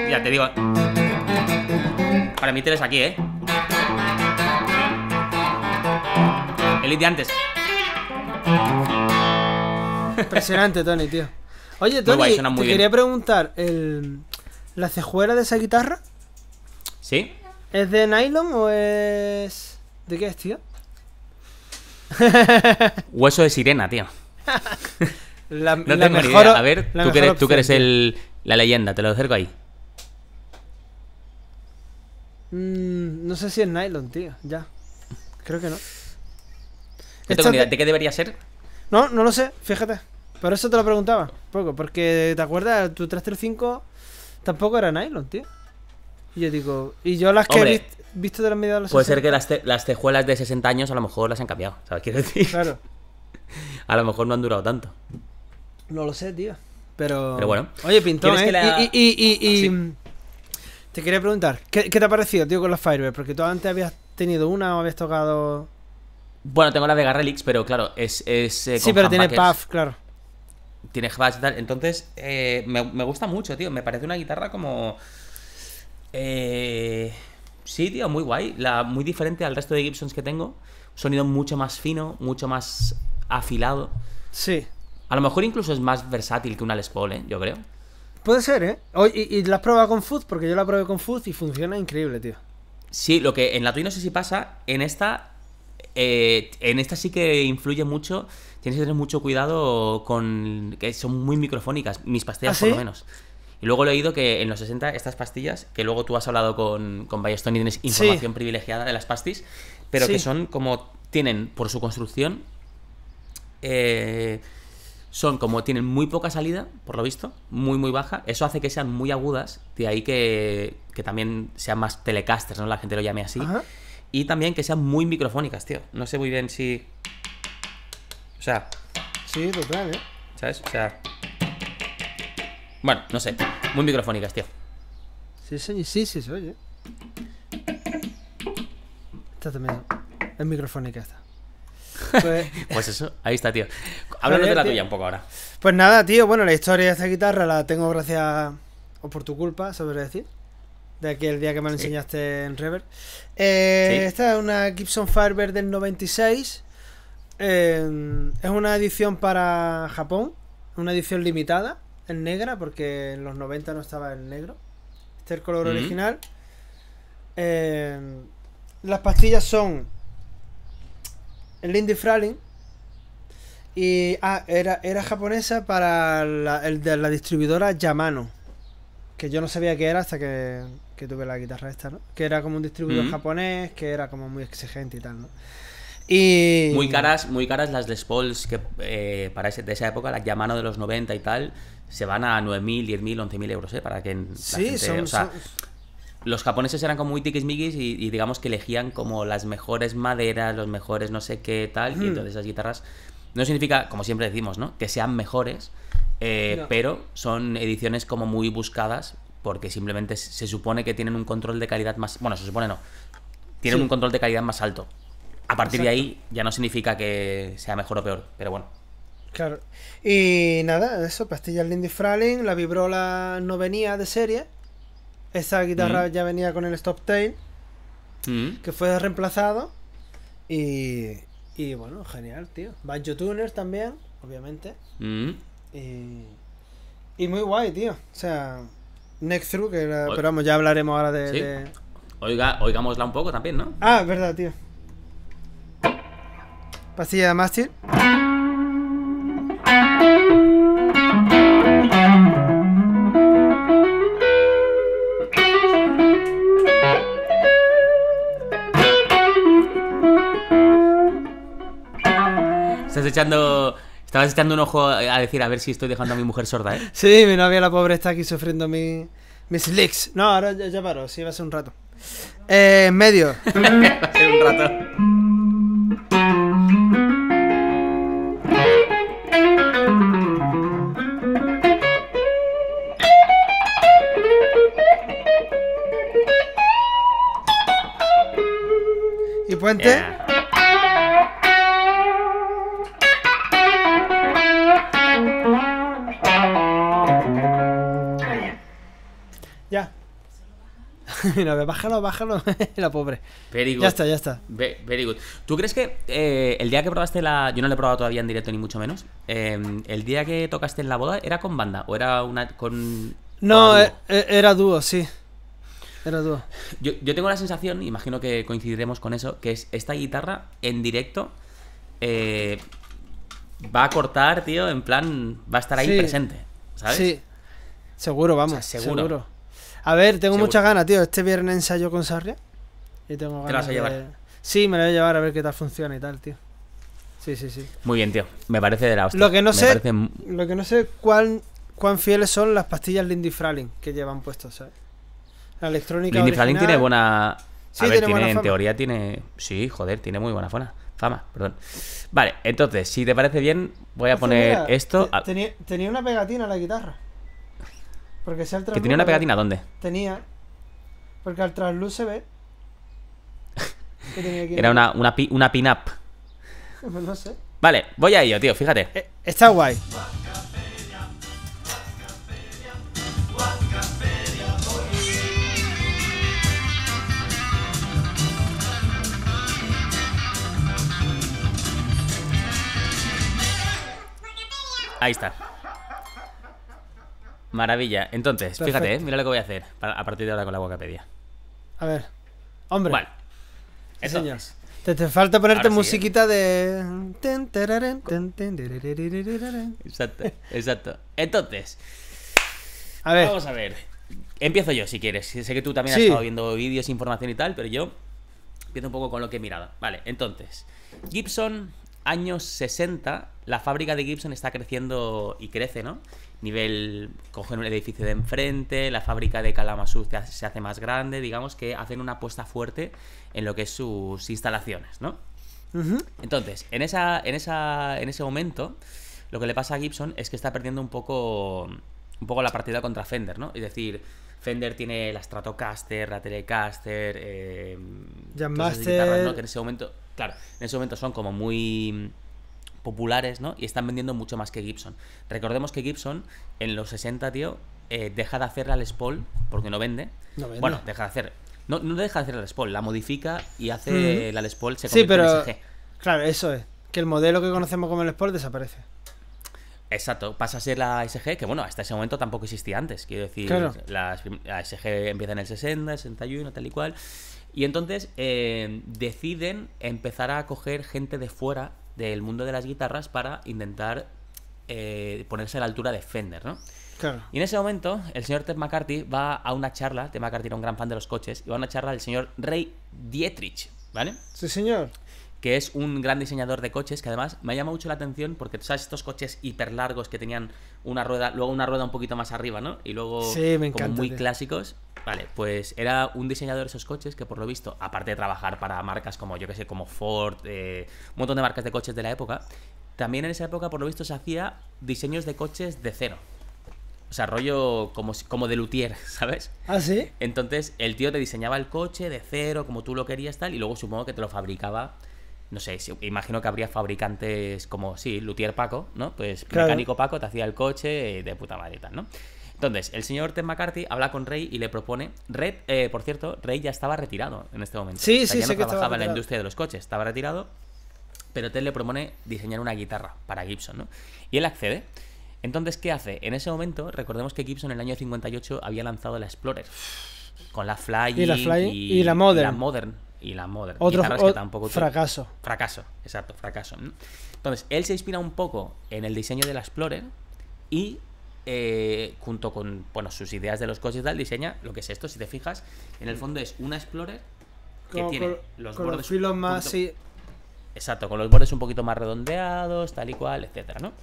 Ya te digo. Para mí tienes aquí, ¿eh? Elite de antes. Impresionante, Tony, tío. Oye, Tony, te quería preguntar, ¿la cejuela de esa guitarra? ¿Sí? ¿Es de nylon o es...? ¿De qué es, tío? Hueso de sirena, tío. no tengo mejor, A ver, tú que, eres, el, la leyenda, te lo acerco ahí. Mm, no sé si es nylon, tío. Ya. Creo que no. No ¿De qué debería ser? No, no lo sé, fíjate. Por eso te lo preguntaba. Poco, porque te acuerdas, tu 335 tampoco era nylon, tío. Y yo digo, y yo las que he visto de las medidas de los Puede ser que las, tejuelas de 60 años a lo mejor las han cambiado, ¿sabes? Quiero decir. a lo mejor no han durado tanto. No lo sé, tío. Pero, bueno. Oye, Pintón, ¿eh? que Y, y, te quería preguntar, ¿qué, te ha parecido, tío, con la Firebird? Porque tú antes habías tenido una o habías tocado... Bueno, tengo la de Garrelix pero claro, es... es eh, sí, pero tiene puff, claro. Tiene y tal. Entonces, eh, me, gusta mucho, tío. Me parece una guitarra como... Eh, sí, tío, muy guay. La, muy diferente al resto de Gibsons que tengo. Sonido mucho más fino, mucho más afilado. Sí. A lo mejor incluso es más versátil que una Les Paul, ¿eh? yo creo. Puede ser, ¿eh? y, y la has probado con food, porque yo la probé con food y funciona increíble, tío. Sí, lo que en la tuya no sé si pasa, en esta. Eh, en esta sí que influye mucho. Tienes que tener mucho cuidado con. que son muy microfónicas, mis pastillas ¿Ah, por lo menos. Y luego he oído que en los 60 estas pastillas, que luego tú has hablado con, con y tienes información privilegiada de las pastis, pero que son como. tienen por su construcción. Eh, son como tienen muy poca salida, por lo visto, muy, muy baja. Eso hace que sean muy agudas, de ahí que, también sean más telecasters, ¿no? La gente lo llame así. Y también que sean muy microfónicas, tío. No sé muy bien si. O sea. Sí, total, ¿eh? ¿Sabes? O sea. Bueno, no sé. Muy microfónicas, tío. Sí, sí, sí, sí se oye. Está también. Es microfónica esta. Pues, pues... eso, ahí está, tío. Háblanos de la tuya un poco ahora. Pues nada, tío, bueno, la historia de esta guitarra la tengo gracias, o por tu culpa, sobre decir, de aquel día que me la enseñaste en Rever. Eh, esta es una Gibson Firebird del 96. Em, es una edición para Japón, una edición limitada, en negra, porque en los 90 no estaba en negro. Este es el color original. Em, las pastillas son Lindy Fralin. Y ah, era, japonesa para la, el de la distribuidora Yamano. Que yo no sabía que era hasta que, tuve la guitarra esta, ¿no? Que era como un distribuidor mm. japonés, que era como muy exigente y tal, ¿no? Y... Muy caras, muy caras las Les Pauls que eh, para ese, de esa época, las Yamano de los 90 y tal, se van a 9.000, 10.000, 11.000 euros, ¿eh? Para que... Sí, gente, son los japoneses eran como muy tiquismiquis y, y digamos que elegían como las mejores maderas, los mejores no sé qué tal, y hmm. entonces esas guitarras no significa, como siempre decimos, ¿no? Que sean mejores, eh, pero son ediciones como muy buscadas porque simplemente se supone que tienen un control de calidad más, bueno, se supone no, tienen un control de calidad más alto. A partir de ahí ya no significa que sea mejor o peor, pero bueno. Claro. Y nada, eso, pastillas Lindy Fralin, la vibrola no venía de serie. Esa guitarra mm. ya venía con el stop tail, mm. que fue reemplazado. Y, y bueno, genial, tío. Banjo Tuner también, obviamente. Mm. Y, y, muy guay, tío. O sea, Next Through, que era, pero vamos, ya hablaremos ahora de, Oiga, oigámosla un poco también, ¿no? Ah, verdad, tío. Pasilla de mástil. Estabas echando un ojo a decir a ver si estoy dejando a mi mujer sorda, ¿eh? Sí, mi novia, la pobre, está aquí sufriendo mis licks. No, ahora ya, paro, sí, va a ser un rato. en eh, medio. va a ser un rato. ¿Y puente. Mira, bájalo, bájalo. la pobre. Ya está, ya está. very good. ¿Tú crees que eh, el día que probaste la. Yo no la he probado todavía en directo, ni mucho menos. Em, ¿El día que tocaste en la boda era con banda? ¿O era una. con. No, e, e, era, dúo, sí. Era dúo. Yo, tengo la sensación, imagino que coincidiremos con eso, que es esta guitarra en directo. Eh, va a cortar, tío, en plan, va a estar ahí presente, ¿sabes? Sí, seguro, vamos, seguro. A ver, tengo muchas ganas, tío. Este viernes ensayo con Sarria. Y tengo ganas. ¿Te vas a llevar? Sí, me lo voy a llevar a ver qué tal funciona y tal, tío. Sí, sí, sí. Muy bien, tío. Me parece de la hostia. Lo que no sé, lo que no sé cuán, cuán fieles son las pastillas Lindy Fralin que llevan puestos, ¿sabes? La electrónica. Lindy Fraling tiene buena. Sí, a ver, tiene, en teoría tiene. Sí, joder, tiene muy buena fama. Fama, perdón. Vale, entonces, si te parece bien, voy a poner esto. tenía, tenía una pegatina la guitarra. Porque si ¿Que tenía una pegatina dónde? Tenía. Porque al trasluz se ve. Era una, una, una pin-up. no sé. Vale, voy a ello, tío, fíjate. Eh, está guay. Ahí está. Maravilla. Entonces, fíjate, ¿eh? mira lo que voy a hacer a partir de ahora con la Wikipedia. A ver. Hombre. Vale. Te, te, falta ponerte ¿eh? musiquita de. Exacto, exacto. Entonces. A ver. Vamos a ver. Empiezo yo si quieres. Sé que tú también has estado viendo vídeos, información y tal, pero yo empiezo un poco con lo que he mirado. Vale, entonces. Gibson años 60 la fábrica de Gibson está creciendo y crece, ¿no? Nivel, cogen un edificio de enfrente, la fábrica de Kalamazoo se hace más grande, digamos que hacen una apuesta fuerte en lo que es sus instalaciones, ¿no? Entonces, en, esa, en, esa, en ese momento, lo que le pasa a Gibson es que está perdiendo un poco, un poco la partida contra Fender, ¿no? Es decir, Fender tiene la Stratocaster, la Telecaster, eh, guitarras, ¿no? Que en ese momento claro, en ese momento son como muy mm, populares, ¿no? Y están vendiendo mucho más que Gibson. Recordemos que Gibson en los 60, tío, eh, deja de hacer la Les Paul porque no vende. Bueno, deja de hacer. No, no deja de hacer la Les Paul, la modifica y hace mm. la Les Paul sí, pero, Claro, eso es. Que el modelo que conocemos como Les Paul desaparece. Exacto, pasa a ser la SG, que bueno, hasta ese momento tampoco existía antes. Quiero decir, la, la, SG empieza en el 60, 61, tal y cual. Y entonces em, deciden empezar a coger gente de fuera del mundo de las guitarras para intentar eh, ponerse a la altura de Fender, ¿no? Claro. Y en ese momento, el señor Ted McCarthy va a una charla, Ted McCarthy era un gran fan de los coches, y va a una charla del señor Ray Dietrich, ¿vale? Sí, señor que es un gran diseñador de coches, que además me llama mucho la atención porque, ¿sabes? Estos coches hiper largos que tenían una rueda, luego una rueda un poquito más arriba, ¿no? Y luego como muy clásicos. Vale, pues era un diseñador de esos coches que por lo visto, aparte de trabajar para marcas como, yo que sé, como Ford, eh, un montón de marcas de coches de la época, también en esa época por lo visto se hacía diseños de coches de cero. O sea, rollo como, como de luthier, ¿sabes? Ah, sí. Entonces el tío te diseñaba el coche de cero, como tú lo querías, tal, y luego supongo que te lo fabricaba no sé, imagino que habría fabricantes como, sí, Lutier Paco, ¿no? Pues mecánico Paco te hacía el coche eh, de puta madre y tal, ¿no? Entonces, el señor Ted McCarthy habla con Rey y le propone. Red, eh, por cierto, Rey ya estaba retirado en este momento. Sí, o sí, ya no trabajaba en la industria de los coches, estaba retirado. Pero Ted le propone diseñar una guitarra para Gibson, ¿no? Y él accede. Entonces, ¿qué hace? En ese momento, recordemos que Gibson en el año 58 había lanzado la Explorer con la Fly y la, Fly la Y la Modern y la Modern. Otro, tampoco fracaso. Fracaso, exacto, fracaso. Entonces, él se inspira un poco en el diseño de la Explorer y eh, junto con bueno, sus ideas de los coches y tal, diseña lo que es esto. Si te fijas, en el fondo es una Explorer que tiene los bordes. más. Exacto, con los bordes un poquito más redondeados, tal y cual, etcétera, ¿no?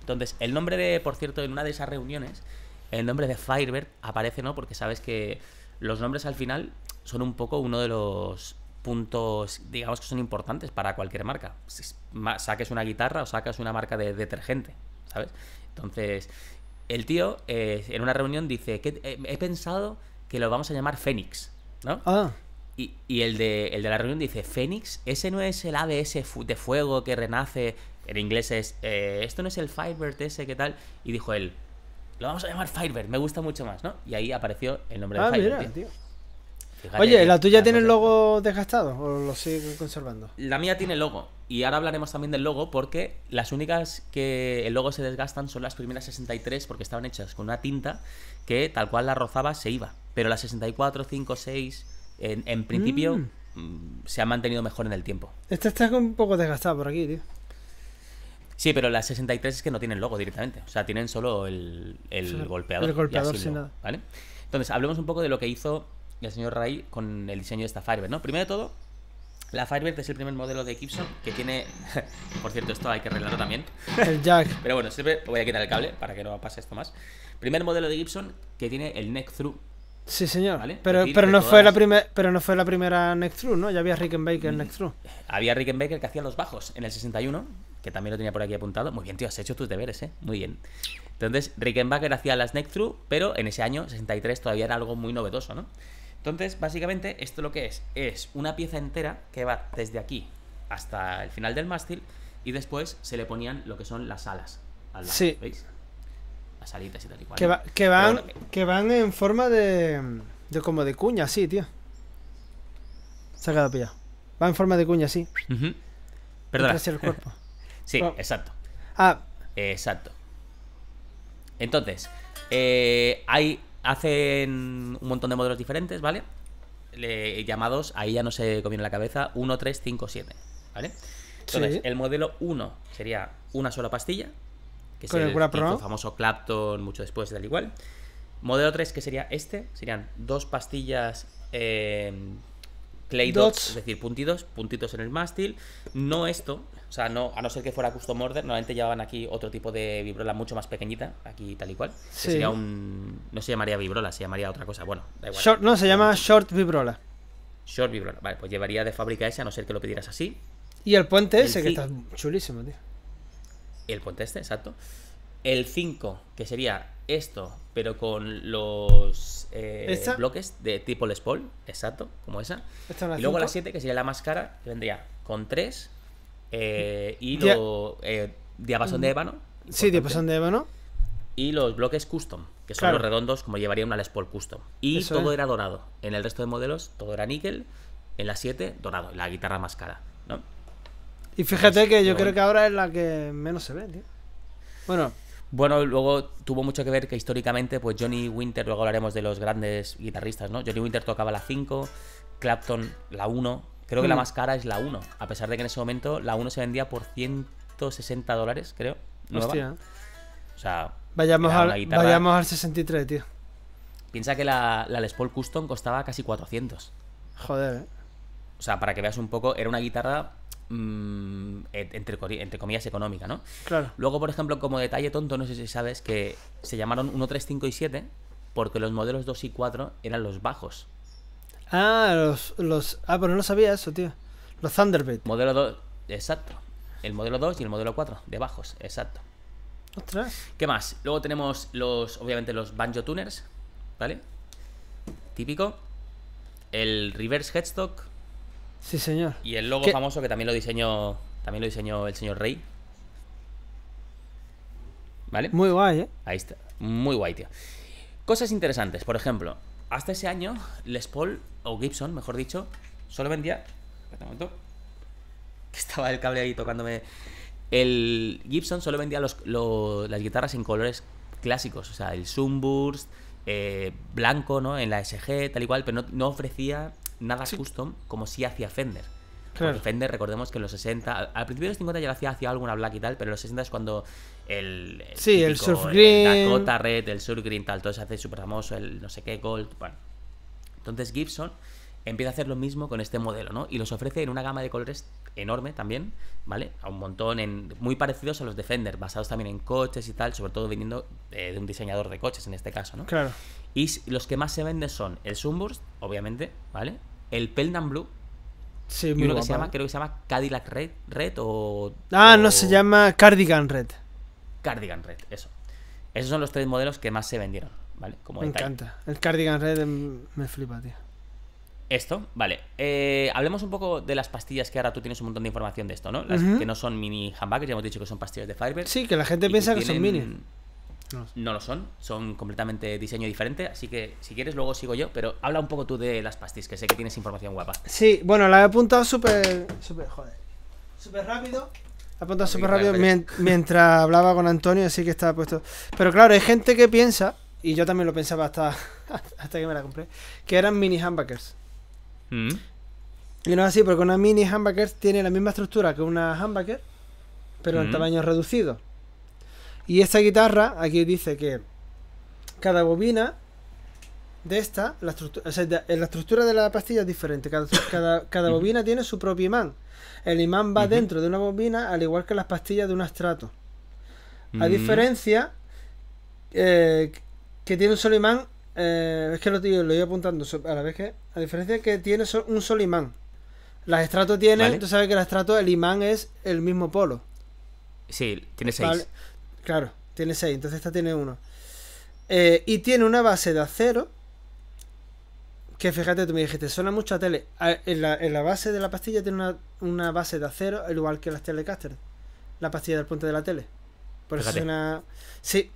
Entonces, el nombre de, por cierto, en una de esas reuniones, el nombre de Firebird aparece, ¿no? Porque sabes que los nombres al final son un poco uno de los puntos, digamos que son importantes para cualquier marca. Si saques una guitarra o sacas una marca de detergente, ¿sabes? Entonces, el tío eh, en una reunión dice, eh, he pensado que lo vamos a llamar Fénix, ¿no? Ah. Y, y el, de, el de la reunión dice, Fénix, ese no es el ave de fuego que renace, en inglés es, eh, esto no es el Firebird ese, ¿qué tal? Y dijo él, lo vamos a llamar Firebird, me gusta mucho más, ¿no? Y ahí apareció el nombre de ah, Firebird. Oye, ¿la tuya tiene el logo desgastado o lo sigue conservando? La mía tiene logo. Y ahora hablaremos también del logo porque las únicas que el logo se desgastan son las primeras 63 porque estaban hechas con una tinta que tal cual la rozaba se iba. Pero las 64, 5, 6, en, principio mm. Mm, se han mantenido mejor en el tiempo. Esta está un poco desgastada por aquí, tío. Sí, pero las 63 es que no tienen logo directamente. O sea, tienen solo el, golpeador. El golpeador sin nada. Entonces, hablemos un poco de lo que hizo el señor Ray con el diseño de esta Firebird, ¿no? Primero de todo, la Firebird es el primer modelo de Gibson que tiene. Por cierto, esto hay que arreglarlo también. El jack. Pero bueno, siempre voy a quitar el cable para que no pase esto más. Primer modelo de Gibson que tiene el neck through. Sí, señor. ¿Vale? Pero, pero, no fue la primera pero no fue la primera neck through, ¿no? Ya había Rickenbacker neck through. Mm, había Rickenbacker que hacía los bajos en el 61, que también lo tenía por aquí apuntado. Muy bien, tío, has hecho tus deberes, ¿eh? Muy bien. Entonces, Rickenbacker hacía las neck through, pero en ese año, 63, todavía era algo muy novedoso, ¿no? Entonces, básicamente, esto lo que es, es una pieza entera que va desde aquí hasta el final del mástil y después se le ponían lo que son las alas. sí. ¿Veis? Las alitas y tal y cual. Que, van, que van en forma de, como de cuña, sí, tío. Se ha quedado pillado. Va en forma de cuña, sí. Uh -huh. el cuerpo. sí, exacto. Ah. Exacto. Entonces, eh, hay hacen un montón de modelos diferentes, ¿vale? llamados, ahí ya no se conviene la cabeza, 1, 3, 5, 7, ¿vale? Entonces, el modelo 1 sería una sola pastilla, que es el, famoso Clapton mucho después, tal igual. Modelo 3, que sería este, serían dos pastillas eh, clay dots, dots, es decir, puntitos, puntitos en el mástil. No esto, o sea, no, a no ser que fuera Custom Order, normalmente llevaban aquí otro tipo de vibrola mucho más pequeñita, aquí tal y cual. Sería un. No se llamaría vibrola, se llamaría otra cosa. Bueno, da igual. no, se llama short vibrola. Short vibrola, vale, pues llevaría de fábrica ese, a no ser que lo pidieras así. Y el puente ese, que está chulísimo, tío. El puente este, exacto. El 5, que sería esto, pero con los eh, bloques de tipo Les Paul, exacto, como esa. y luego la 7, que sería la más cara, que vendría con 3 eh, y lo. Eh, diapasón de ébano. Sí, diapasón de ébano. Y los bloques custom, que son los redondos como llevaría una Les Paul custom. Y todo era dorado. En el resto de modelos, todo era níquel. En la 7, dorado. La guitarra más cara, ¿no? Y fíjate que yo creo que ahora es la que menos se ve, tío. Bueno, bueno, luego tuvo mucho que ver que históricamente, pues Johnny Winter, luego hablaremos de los grandes guitarristas, ¿no? Johnny Winter tocaba la 5, Clapton la 1, Creo que la hmm. más cara es la 1, a pesar de que en ese momento la 1 se vendía por 160 dólares, creo. Hostia. O sea, vayamos al, vayamos al 63, tío. Piensa que la, Les Paul Custom costaba casi 400. Joder, eh. O sea, para que veas un poco, era una guitarra mm, entre, entre, comillas económica, ¿no? Claro. Luego, por ejemplo, como detalle tonto, no sé si sabes que se llamaron 1, 3, 5 y 7 porque los modelos 2 y 4 eran los bajos. Ah, los, los. Ah, pero no sabía eso, tío. Los Thunderbird. Modelo 2, exacto. El modelo 2 y el modelo 4, de bajos, exacto. Ostras. ¿Qué más? Luego tenemos los, obviamente, los Banjo Tuners, ¿vale? Típico. El Reverse Headstock. Sí, señor. Y el logo famoso que también lo diseñó. También lo diseñó el señor Rey. ¿Vale? Muy guay, ¿eh? Ahí está. Muy guay, tío. Cosas interesantes, por ejemplo, hasta ese año, Les Paul, o Gibson, mejor dicho, solo vendía. Espera un momento. Que estaba el cable ahí tocándome. El Gibson solo vendía las guitarras en colores clásicos, o sea, el Sunburst, eh, blanco, ¿no? En la SG, tal y cual, pero no, ofrecía nada custom como si hacía Fender. Claro. Fender, recordemos que en los 60, al principio de los 50 ya lo hacía, hacía alguna black y tal, pero en los 60 es cuando el, sí, el surf green, Dakota Red, el surf green, tal, todo se hace súper famoso, el no sé qué gold, bueno. Entonces Gibson empieza a hacer lo mismo con este modelo, ¿no? Y los ofrece en una gama de colores enorme también, ¿vale? A un montón, en, muy parecidos a los Defender, basados también en coches y tal, sobre todo viniendo eh, de un diseñador de coches en este caso, ¿no? Claro. Y los que más se venden son el Sunburst, obviamente, ¿vale? El Pelham Blue, y uno que se llama, ¿eh? creo que se llama Cadillac Red, Red o. Ah, no, se llama Cardigan Red. Cardigan Red, eso. Esos son los tres modelos que más se vendieron, ¿vale? me encanta. El Cardigan Red em, me flipa, tío. Esto, vale. Eh, hablemos un poco de las pastillas que ahora tú tienes un montón de información de esto, ¿no? Las que no son mini handbags, ya hemos dicho que son pastillas de Firebird. Sí, que la gente piensa que, son mini. No. no lo son, son completamente diseño diferente, así que si quieres luego sigo yo, pero habla un poco tú de las pastillas, que sé que tienes información guapa. Sí, bueno, la he apuntado súper... Súper, joder. Súper rápido mientras hablaba con Antonio, así que estaba puesto. Pero claro, hay gente que piensa, y yo también lo pensaba hasta, hasta que me la compré, que eran mini humbuckers. Mm. Y no es así, porque una mini humbucker tiene la misma estructura que una humbucker, pero en mm. tamaño reducido. Y esta guitarra, aquí dice que cada bobina de esta, eh, la estructura, de, la estructura de pastilla es diferente. Cada, cada, bobina tiene su propio imán. El imán va dentro de una bobina, al igual que las pastillas de un astrato. A mm. diferencia eh, que tiene un solo imán, eh, es que lo, iba apuntando a la vez que. A diferencia que tiene un solo imán. Las estratos tienen, tú sabes que el estrato, el imán es el mismo polo. Sí, tiene seis. Claro, tiene seis, entonces esta tiene uno. y tiene una base de acero que fíjate, tú me dijiste, suena mucho a tele. En la, base de la pastilla tiene una, base de acero, igual que las Telecaster. La pastilla del puente de la tele. Por eso suena. Sí.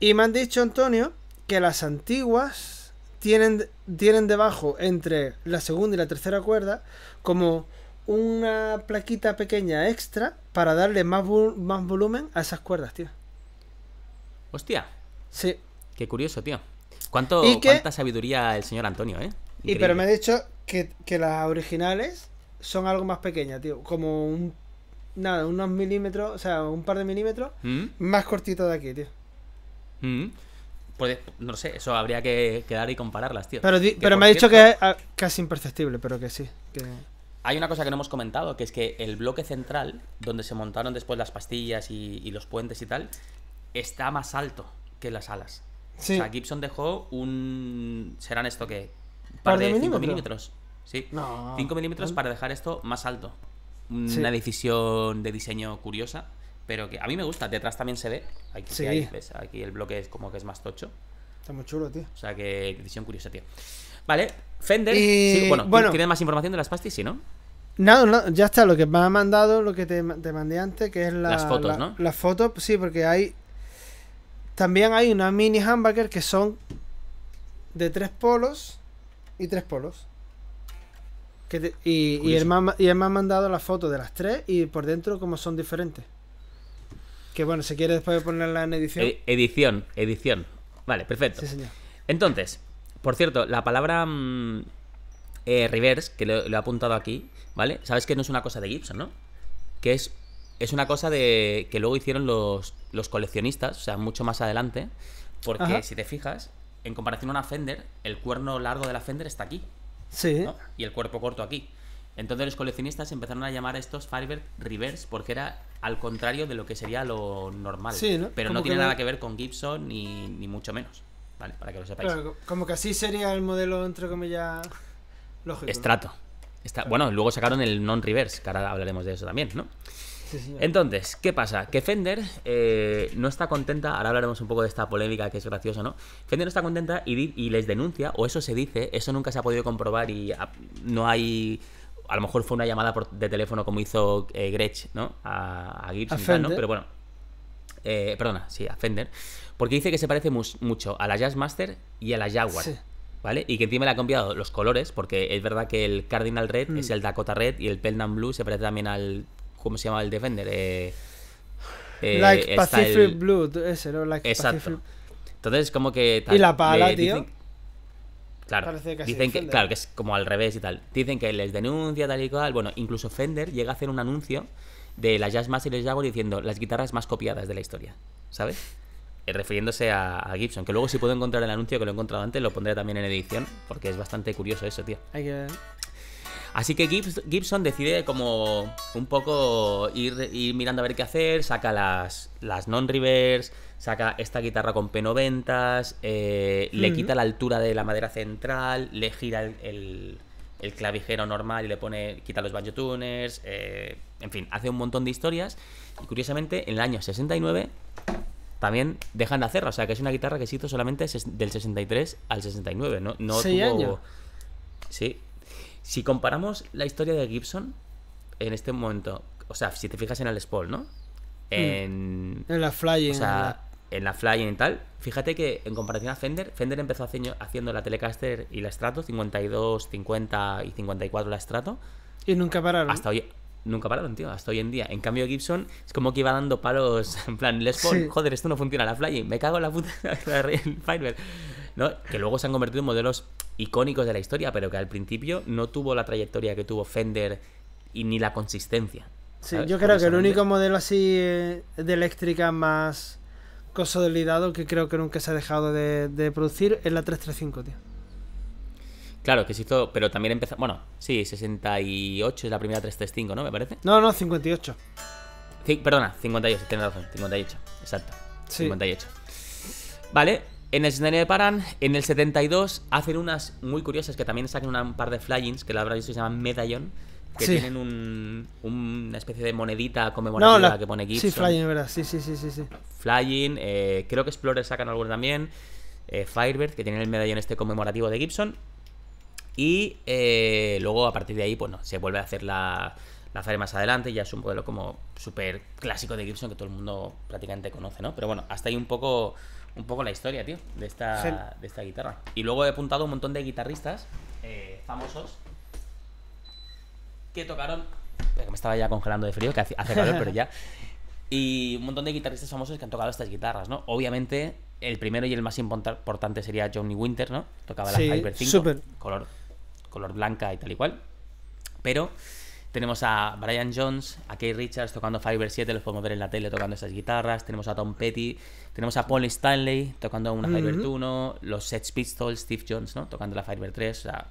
Y me han dicho, Antonio, que las antiguas tienen, tienen debajo, entre la segunda y la tercera cuerda, como una plaquita pequeña extra para darle más, más volumen a esas cuerdas, tío. Hostia. Sí. Qué curioso, tío. ¿Cuánta sabiduría el señor Antonio, eh? Y pero me ha dicho que, las originales son algo más pequeñas, tío. Como un. Nada, unos milímetros, o sea, un par de milímetros ¿Mm? más cortito de aquí, tío. Pues, no sé, eso habría que quedar y compararlas, tío. Pero, pero me ha dicho que es casi imperceptible, pero que sí. Hay una cosa que no hemos comentado, que es que el bloque central, donde se montaron después las pastillas y los puentes y tal, está más alto que las alas. O sea, Gibson dejó un. ¿Serán esto qué? Par, ¿Par de, 5 milímetros. Sí. No. 5 milímetros para dejar esto más alto. Una decisión de diseño curiosa, pero que a mí me gusta. Detrás también se ve. Aquí, sí. Aquí el bloque es como que es más tocho. Está muy chulo, tío. O sea, que decisión curiosa, tío. Vale, Fender. bueno, bueno. ¿tienes más información de las pastis? Si ¿no? No, no, ya está, lo que me ha mandado, lo que te, te mandé antes, que es la, las fotos, ¿no? Las fotos, sí, porque hay también hay unas mini hamburger que son de tres polos y tres polos. y, y, él me ha, mandado la foto de las tres y por dentro como son diferentes. Que bueno, si quiere después ponerla en edición. Eh, edición, edición. Vale, perfecto. Sí, señor. Entonces, por cierto, la palabra mm, eh, reverse, que lo, lo, he apuntado aquí, ¿vale? Sabes que no es una cosa de Gibson, ¿no? Que es es una cosa de que luego hicieron los, coleccionistas, o sea, mucho más adelante, porque si te fijas, en comparación a una Fender, el cuerno largo de la Fender está aquí. Sí. Y el cuerpo corto aquí. Entonces los coleccionistas empezaron a llamar a estos Firebird Reverse porque era al contrario de lo que sería lo normal. Sí, ¿no? Pero no tiene nada que ver con Gibson ni, ni mucho menos. ¿Vale? Para que lo sepáis. Claro, como que así sería el modelo, entre comillas, lógico. Estrato. Está, bueno, luego sacaron el non-reverse, que ahora hablaremos de eso también, ¿no? Entonces, ¿qué pasa? Que Fender eh, no está contenta, ahora hablaremos un poco de esta polémica que es graciosa, ¿no? Fender no está contenta y, les denuncia, o eso se dice, eso nunca se ha podido comprobar y no hay... A lo mejor fue una llamada de teléfono como hizo eh, Gretsch, ¿no? A, a ¿no? Pero bueno. Eh, perdona, sí, a Fender. Porque dice que se parece mucho a la Jazzmaster y a la Jaguar. ¿Vale? Y que encima le ha cambiado los colores, porque es verdad que el Cardinal Red mm. es el Dakota Red y el Pelham Blue se parece también al ¿Cómo se llama el Defender? Eh, eh like Pacific Blue, ese, ¿no? Exacto. Entonces, como que. y la pala, tío. Claro, dicen que, claro, que es como al revés y tal. Dicen que les denuncia, tal y cual. Bueno, incluso Fender llega a hacer un anuncio de las Jazzmaster y les Jaguar diciendo las guitarras más copiadas de la historia, ¿sabes? Eh, refiriéndose a, Gibson, que luego si puedo encontrar el anuncio que lo he encontrado antes, lo pondré también en edición, porque es bastante curioso eso, tío. Hay que Así que Gibson decide como un poco ir, mirando a ver qué hacer, saca las, non reverse saca esta guitarra con P90, eh, le mm. quita la altura de la madera central, le gira el, clavijero normal y le pone, quita los banjo tuners, eh, en fin, hace un montón de historias. Y curiosamente, en el año 69 también dejan de hacerlo, o sea que es una guitarra que se hizo solamente del 63 al 69, no, no tuvo... Años. Sí, si comparamos la historia de Gibson en este momento, o sea, si te fijas en el Spall, ¿no? Mm. En, en la Flying. O sea, en la Flying y tal, fíjate que en comparación a Fender, Fender empezó haciendo, haciendo la Telecaster y la Strato, 52, 50 y 54 la Strato. Y nunca pararon. Hasta hoy, nunca pararon, tío, hasta hoy en día. En cambio, Gibson es como que iba dando palos, en plan, Les Paul, joder, esto no funciona, la flying, me cago en la puta Que luego se han convertido en modelos icónicos de la historia, pero que al principio no tuvo la trayectoria que tuvo Fender y ni la consistencia. Sí, yo creo que el único modelo así eh, de eléctrica más consolidado que creo que nunca se ha dejado de, de producir es la 335, tío. Claro, que se hizo, pero también empezó, bueno, sí, 68 es la primera 335, ¿no? Me parece. No, no, 58. perdona, 58, tienes razón, 58, exacto. Sí. 58. Vale, en el 69 de Paran, en el 72, hacen unas muy curiosas que también sacan un par de flyings, que la verdad visto se llaman Medallón, que tienen un, una especie de monedita conmemorativa que pone Gibson. Sí, Flying, ¿verdad? Sí, sí, sí, sí. sí. Flying, eh, creo que Explorer sacan algo también, eh, Firebird, que tienen el medallón este conmemorativo de Gibson, y eh, luego a partir de ahí, bueno, pues se vuelve a hacer la, la más adelante, ya es un modelo como súper clásico de Gibson que todo el mundo prácticamente conoce, ¿no? Pero bueno, hasta ahí un poco, un poco la historia, tío, de esta, de esta guitarra. Y luego he apuntado un montón de guitarristas eh, famosos que tocaron... me estaba ya congelando de frío, que hace, calor, pero ya... Y un montón de guitarristas famosos que han tocado estas guitarras, ¿no? Obviamente, el primero y el más importante sería Johnny Winter, ¿no? Tocaba la Hyper 5, color color blanca y tal y cual. Pero tenemos a Brian Jones, a Kay Richards tocando Fiverr 7, los podemos ver en la tele tocando esas guitarras. Tenemos a Tom Petty, tenemos a Paul Stanley tocando una Fiverr 1, los Sex Pistols, Steve Jones, ¿no? Tocando la Fiverr 3, o sea.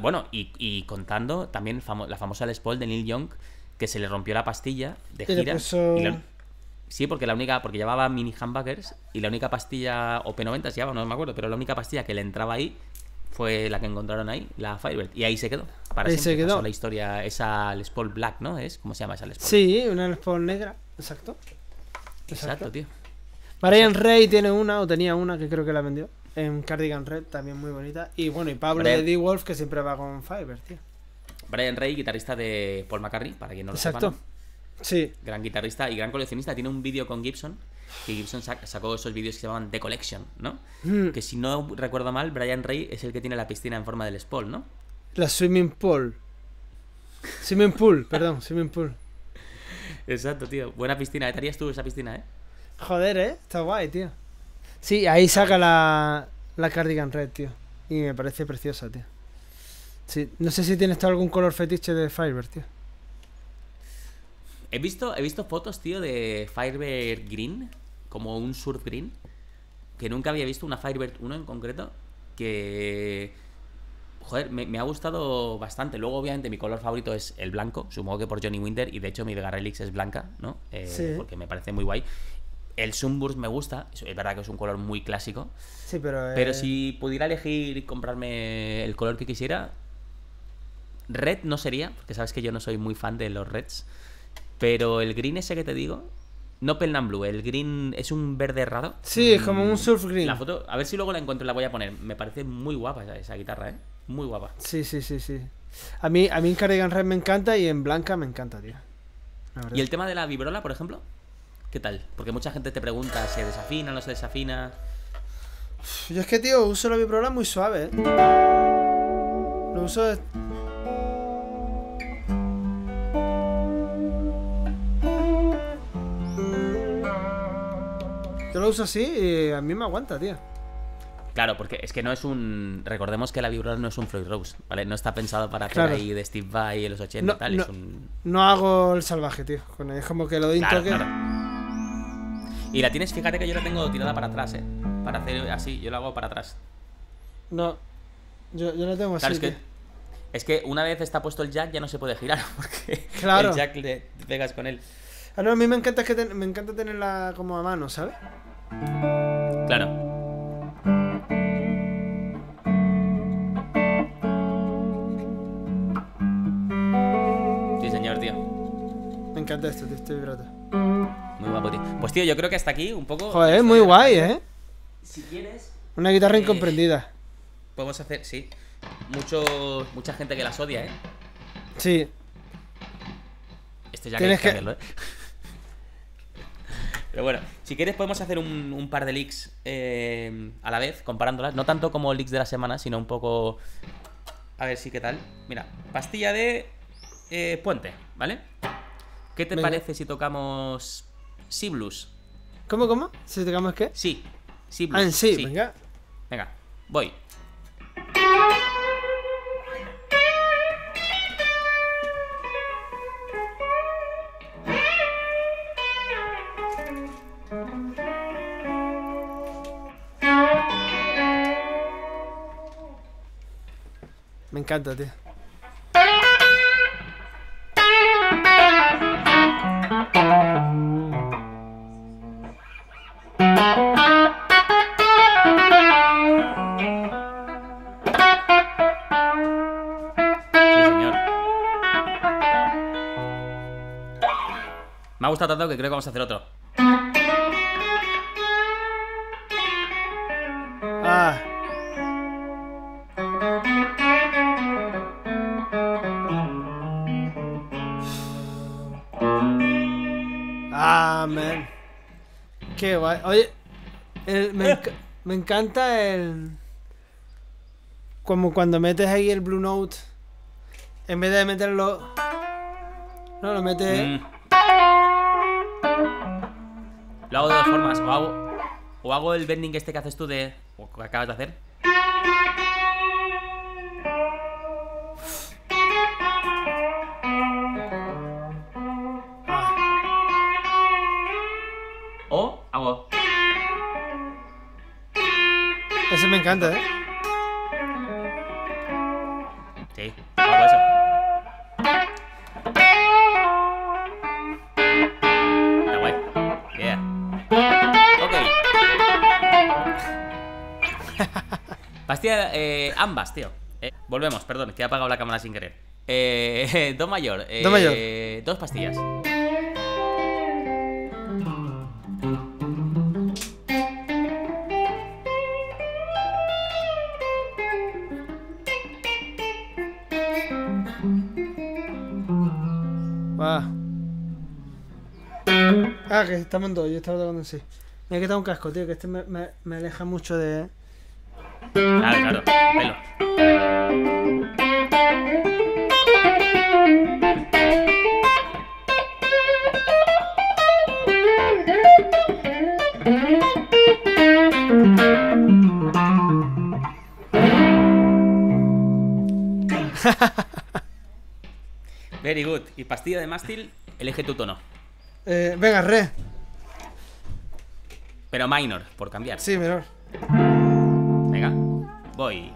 bueno, y, contando también la famosa Les Paul de Neil Young, que se le rompió la pastilla de gira. Sí, porque la única, porque llevaba mini humbuckers y la única pastilla, o P90 llevaba, no me acuerdo, pero la única pastilla que le entraba ahí fue la que encontraron ahí, la Firebird. Y ahí se quedó. Para se quedó. la historia, esa Les Paul Black, ¿no? ¿Es? ¿Cómo se llama esa Les Sí, una Les negra, exacto. Exacto, tío. Brian Ray tiene una, o tenía una, que creo que la vendió. En Cardigan Red, también muy bonita. Y bueno, y Pablo de wolf que siempre va con Firebird, tío. Brian Ray guitarrista de Paul McCartney, para quien no lo exacto. Exacto. Sí. Gran guitarrista y gran coleccionista. Tiene un vídeo con Gibson. Que Gibson sacó esos vídeos que se llamaban The Collection, ¿no? Mm. Que si no recuerdo mal, Brian Ray es el que tiene la piscina en forma del Spall, ¿no? La swimming pool. Swimming pool, perdón, swimming pool. Exacto, tío. Buena piscina. estarías harías tú esa piscina, eh? Joder, eh. Está guay, tío. Sí, ahí saca la, la Cardigan Red, tío. Y me parece preciosa, tío. Sí, no sé si tienes algún color fetiche de Fiverr, tío. He visto, he visto fotos, tío, de Firebird Green, como un surf green, que nunca había visto una Firebird 1 en concreto, que... Joder, me, ha gustado bastante. Luego, obviamente, mi color favorito es el blanco, supongo que por Johnny Winter, y de hecho mi Vega Relix es blanca, ¿no? Eh, porque me parece muy guay. El Sunburst me gusta, es verdad que es un color muy clásico. Sí, pero. Pero eh, si pudiera elegir comprarme el color que quisiera, red no sería, porque sabes que yo no soy muy fan de los reds. Pero el green ese que te digo, no pelan Blue, el green es un verde raro. Sí, es como un surf green. La foto, a ver si luego la encuentro y la voy a poner. Me parece muy guapa esa, guitarra, ¿eh? Muy guapa. Sí, sí, sí, sí. A mí, a mí en Cardigan Red me encanta y en Blanca me encanta, tío. ¿Y el tema de la vibrola, por ejemplo? ¿Qué tal? Porque mucha gente te pregunta si desafina, o no se desafina. Yo es que, tío, uso la vibrola muy suave. ¿eh? Lo uso Yo lo uso así y eh, a mí me aguanta, tío. Claro, porque es que no es un. Recordemos que la vibrar no es un Floyd Rose, ¿vale? No está pensado para hacer ahí de Steve Vai en los 80 no, y tal. no hago el salvaje, tío. Es como que lo doy Y la tienes, fíjate que yo la tengo tirada para atrás, ¿eh? Para hacer así, yo la hago para atrás. No, yo, la tengo así. Es que, es que una vez está puesto el jack ya no se puede girar porque el jack le pegas con él. Ah, a mí me encanta, que me encanta tenerla como a mano, ¿sabes? Claro. Sí, señor, tío. Me encanta esto, tío, estoy grato Muy guapo, tío. Pues tío, yo creo que hasta aquí un poco. Joder, muy guay, ¿eh? Si quieres. Una guitarra eh, incomprendida. Podemos hacer, sí. Mucho, mucha gente que las odia, ¿eh? Sí. Esto ya Tienes que, hacerlo, ¿eh? Pero bueno, si quieres podemos hacer un, par de leaks eh, a la vez, comparándolas. No tanto como leaks de la semana, sino un poco... A ver si qué tal. Mira, pastilla de eh, puente, ¿vale? ¿Qué te parece si tocamos Siblus? ¿Cómo, cómo? ¿Si tocamos qué? Sí, Siblus. Ah, sí. sí. Venga. Venga, voy. encanta, tío. Me ha gustado tanto que creo que vamos a hacer otro. Oye, me, encanta el. Como cuando metes ahí el Blue Note. En vez de meterlo. No, lo metes. Mm. Lo hago de dos formas. O hago, o hago el bending este que haces tú de. O que acabas de hacer. encanta, ¿eh? Sí, eso. Está guay. Pastilla, eh, ambas, tío. Eh, volvemos, perdón, que he apagado la cámara sin querer. Eh, do mayor. Eh, do mayor. Dos pastillas. Ah, que estamos en dos, yo estaba tocando en sí. Me he quitado un casco, tío, que este me, me, aleja mucho de. Claro, ah, claro, pelo. Very good. Y pastilla de mástil, elige tu tono. Eh, venga, re. Pero minor, por cambiar. Sí, menor. Venga, voy.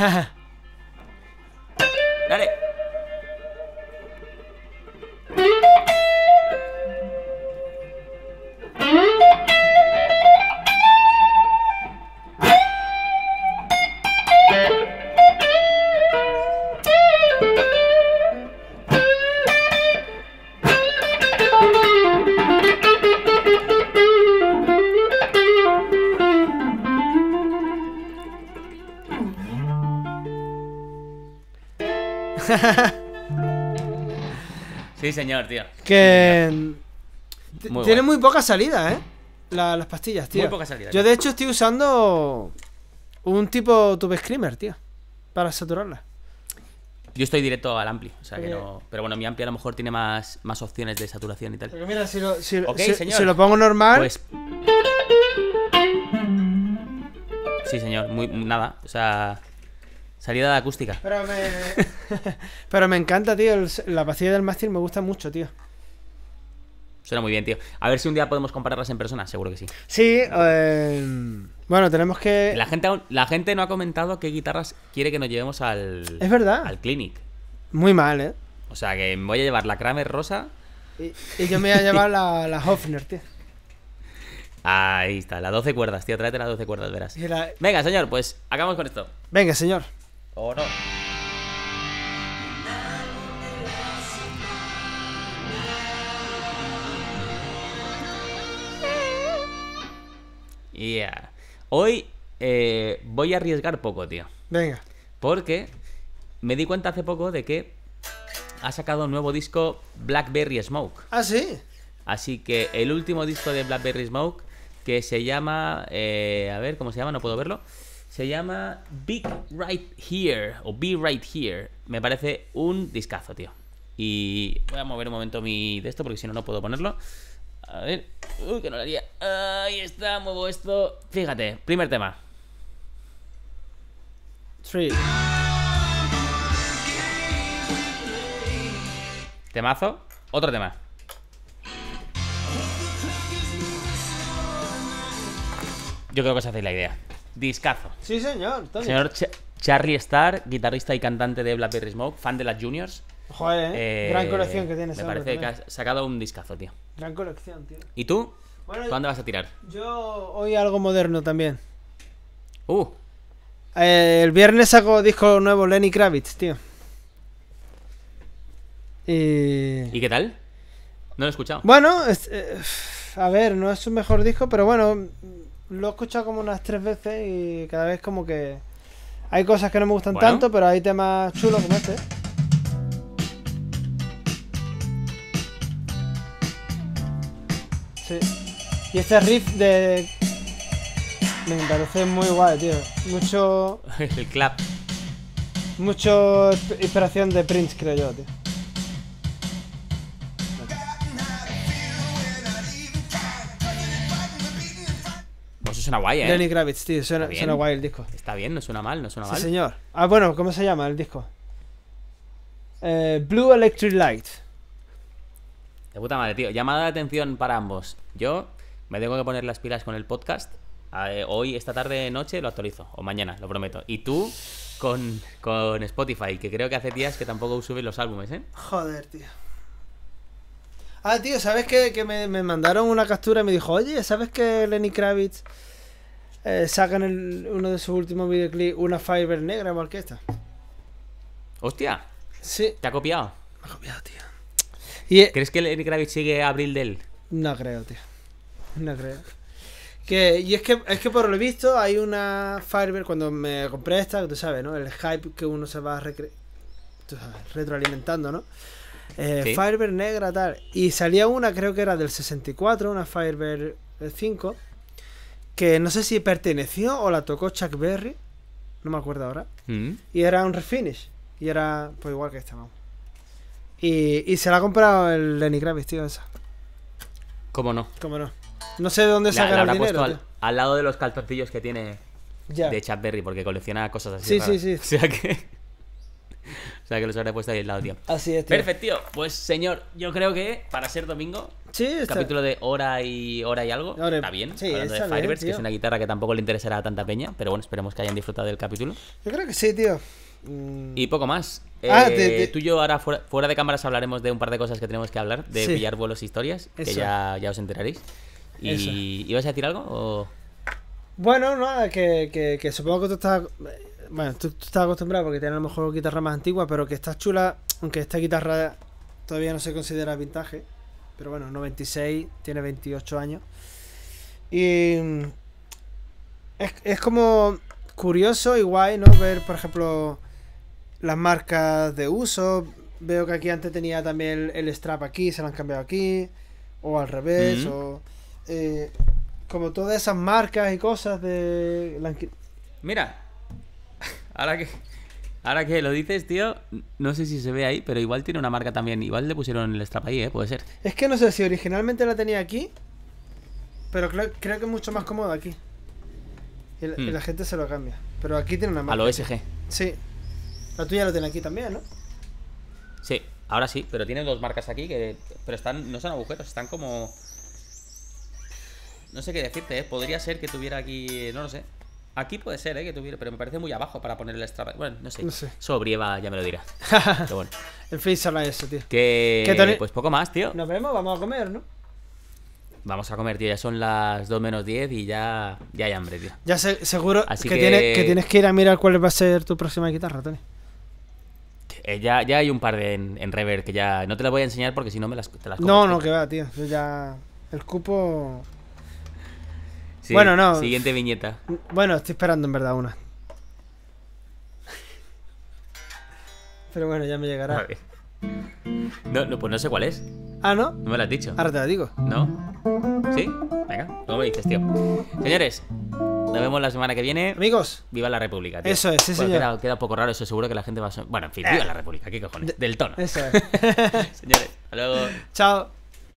Ha ha. señor, tío. Que. tiene muy poca salida, ¿eh? las pastillas, tío. Muy poca salida. Yo, de hecho, estoy usando un tipo Tube Screamer, tío. Para saturarla. Yo estoy directo al Ampli, o sea que no. Pero bueno, mi Ampli a lo mejor tiene más, más opciones de saturación y tal. Pero mira, si lo, si, lo pongo normal. Pues. Sí, señor, muy, nada. O sea. Salida de acústica. Pero me, Pero me encanta, tío. La pastilla del mástil me gusta mucho, tío. Suena muy bien, tío. A ver si un día podemos compararlas en persona, seguro que sí. Sí, em, bueno, tenemos que. La gente, la gente no ha comentado qué guitarras quiere que nos llevemos al. Es verdad. Al Clinic. Muy mal, eh. O sea que me voy a llevar la Kramer rosa. Y, yo me voy a llevar la, Hofner, tío. Ahí está, las 12 cuerdas, tío. Tráete las 12 cuerdas, verás. Venga, señor, pues acabamos con esto. Venga, señor. O no. Hoy eh, voy a arriesgar poco, tío. Venga. Porque me di cuenta hace poco de que ha sacado un nuevo disco Blackberry Smoke. Ah, sí. Así que el último disco de Blackberry Smoke que se llama... Eh, a ver, ¿cómo se llama? No puedo verlo. Se llama Big Right Here o Be Right Here. Me parece un discazo, tío. Y voy a mover un momento mi de esto porque si no, no puedo ponerlo. A ver. Uy, que no lo haría. Ahí está, muevo esto. Fíjate, primer tema. Three. Temazo. Otro tema. Yo creo que os hacéis la idea. Discazo. Sí, señor. Señor Charlie Starr, guitarrista y cantante de Blackberry Smoke, fan de las Juniors. Joder, ¿eh? eh gran colección que tienes. Me parece que has sacado un discazo, tío. Gran colección, tío. ¿Y tú? ¿Cuándo vas a tirar? Yo hoy algo moderno también. Uh. Eh, el viernes saco disco nuevo Lenny Kravitz, tío. Y... ¿Y qué tal? No lo he escuchado. Bueno, eh, a ver, no es un mejor disco, pero bueno, lo he escuchado como unas tres veces y cada vez como que hay cosas que no me gustan tanto, pero hay temas chulos como este. Sí. Y este riff de... Me parece muy guay, tío. Mucho... El clap. Mucho inspiración de Prince, creo yo, tío. suena guay, ¿eh? Lenny Kravitz, tío, suena, guay el disco. Está bien, no suena mal, no suena sí, señor. Ah, bueno, ¿cómo se llama el disco? Eh, Blue Electric Light. De puta madre, tío. Llamada de atención para ambos. Yo me tengo que poner las pilas con el podcast. Ah, eh, hoy, esta tarde, noche, lo actualizo. O mañana, lo prometo. Y tú con, Spotify, que creo que hace días que tampoco subes los álbumes, ¿eh? Joder, tío. Ah, tío, ¿sabes qué? Que me, me mandaron una captura y me dijo, oye, ¿sabes que Lenny Kravitz eh, saca en uno de sus últimos videoclips una Fiber negra igual que esta. ¡Hostia! Sí. ¿Te ha copiado? Me ha copiado, tío. E- ¿Crees que el Eric Kravitz sigue a abril de No creo, tío. No creo. Que, y es que, es que por lo visto hay una Firebird, cuando me compré esta, tú sabes, ¿no? El hype que uno se va retroalimentando, ¿no? Eh, Firebird negra, tal. Y salía una, creo que era del 64, una Firebird 5 que no sé si perteneció o la tocó Chuck Berry, no me acuerdo ahora, mm. y era un refinish, y era pues igual que esta, vamos. Y, se la ha comprado el Lenny Kravitz, tío, esa. ¿Cómo no? ¿Cómo no? No sé de dónde se la, dinero. Al, lado de los calzoncillos que tiene de Chuck Berry, porque colecciona cosas así. Sí, sí, sí. O sea que... o sea que los habré puesto ahí al lado, audio. Así es, tío. Perfecto, tío. Pues señor, yo creo que para ser domingo, sí, capítulo de hora y hora y algo, está bien. Sí, hablando de Firebirds, que es una guitarra que tampoco le interesará a tanta peña, pero bueno, esperemos que hayan disfrutado del capítulo. Yo creo que sí, tío. Y poco más. Ah, eh, Tú y yo ahora fuera, de cámaras hablaremos de un par de cosas que tenemos que hablar, de pillar vuelos e historias, que ya, ya, os enteraréis. Y, ¿Ibas a decir algo? O... Bueno, nada, que, que, supongo que tú estás bueno, tú, estás acostumbrado porque tiene a lo mejor guitarra más antigua, pero que está chula, aunque esta guitarra todavía no se considera vintage. Pero bueno, 96, tiene 28 años. Y mm, es, como curioso y guay, ¿no? Ver, por ejemplo, las marcas de uso. Veo que aquí antes tenía también el, strap aquí, se lo han cambiado aquí. O al revés, mm. o... Eh, como todas esas marcas y cosas de... Mira, Ahora que, ahora que lo dices, tío, no sé si se ve ahí, pero igual tiene una marca también. Igual le pusieron el strap ahí, ¿eh? Puede ser. Es que no sé si originalmente la tenía aquí, pero creo, que es mucho más cómodo aquí. Y, hmm. la gente se lo cambia. Pero aquí tiene una marca. A lo SG. Sí. La tuya lo tiene aquí también, ¿no? Sí, ahora sí, pero tiene dos marcas aquí que. Pero están. No son agujeros, están como. No sé qué decirte, ¿eh? Podría ser que tuviera aquí. No lo sé. Aquí puede ser, ¿eh? Que tuviera, pero me parece muy abajo para poner el extra. Bueno, no sé. Sobrieva ya me lo dirá. pero bueno. En fin, de eso, tío. Que. pues poco más, tío. Nos vemos, vamos a comer, ¿no? Vamos a comer, tío. Ya son las 2 menos 10 y ya, ya hay hambre, tío. Ya seguro que, Tienes, que, ir a mirar cuál va a ser tu próxima guitarra, Tony. Eh, ya, ya hay un par de en, reverb, rever que ya. No te las voy a enseñar porque si no me las, te las No, no, que va, tío. ya. El cupo bueno, no. Siguiente viñeta. Bueno, estoy esperando en verdad una. Pero bueno, ya me llegará. No, pues no sé cuál es. Ah, ¿no? No me lo has dicho. Ahora te la digo. ¿No? ¿Sí? Venga, no me dices, tío. Señores, nos vemos la semana que viene. Amigos. Viva la República, tío. Eso es, sí, señor. Queda, un poco raro eso, seguro que la gente va a... Bueno, en fin, eh. viva la República, ¿qué cojones? Del tono. Eso es. Señores, hasta luego. Chao.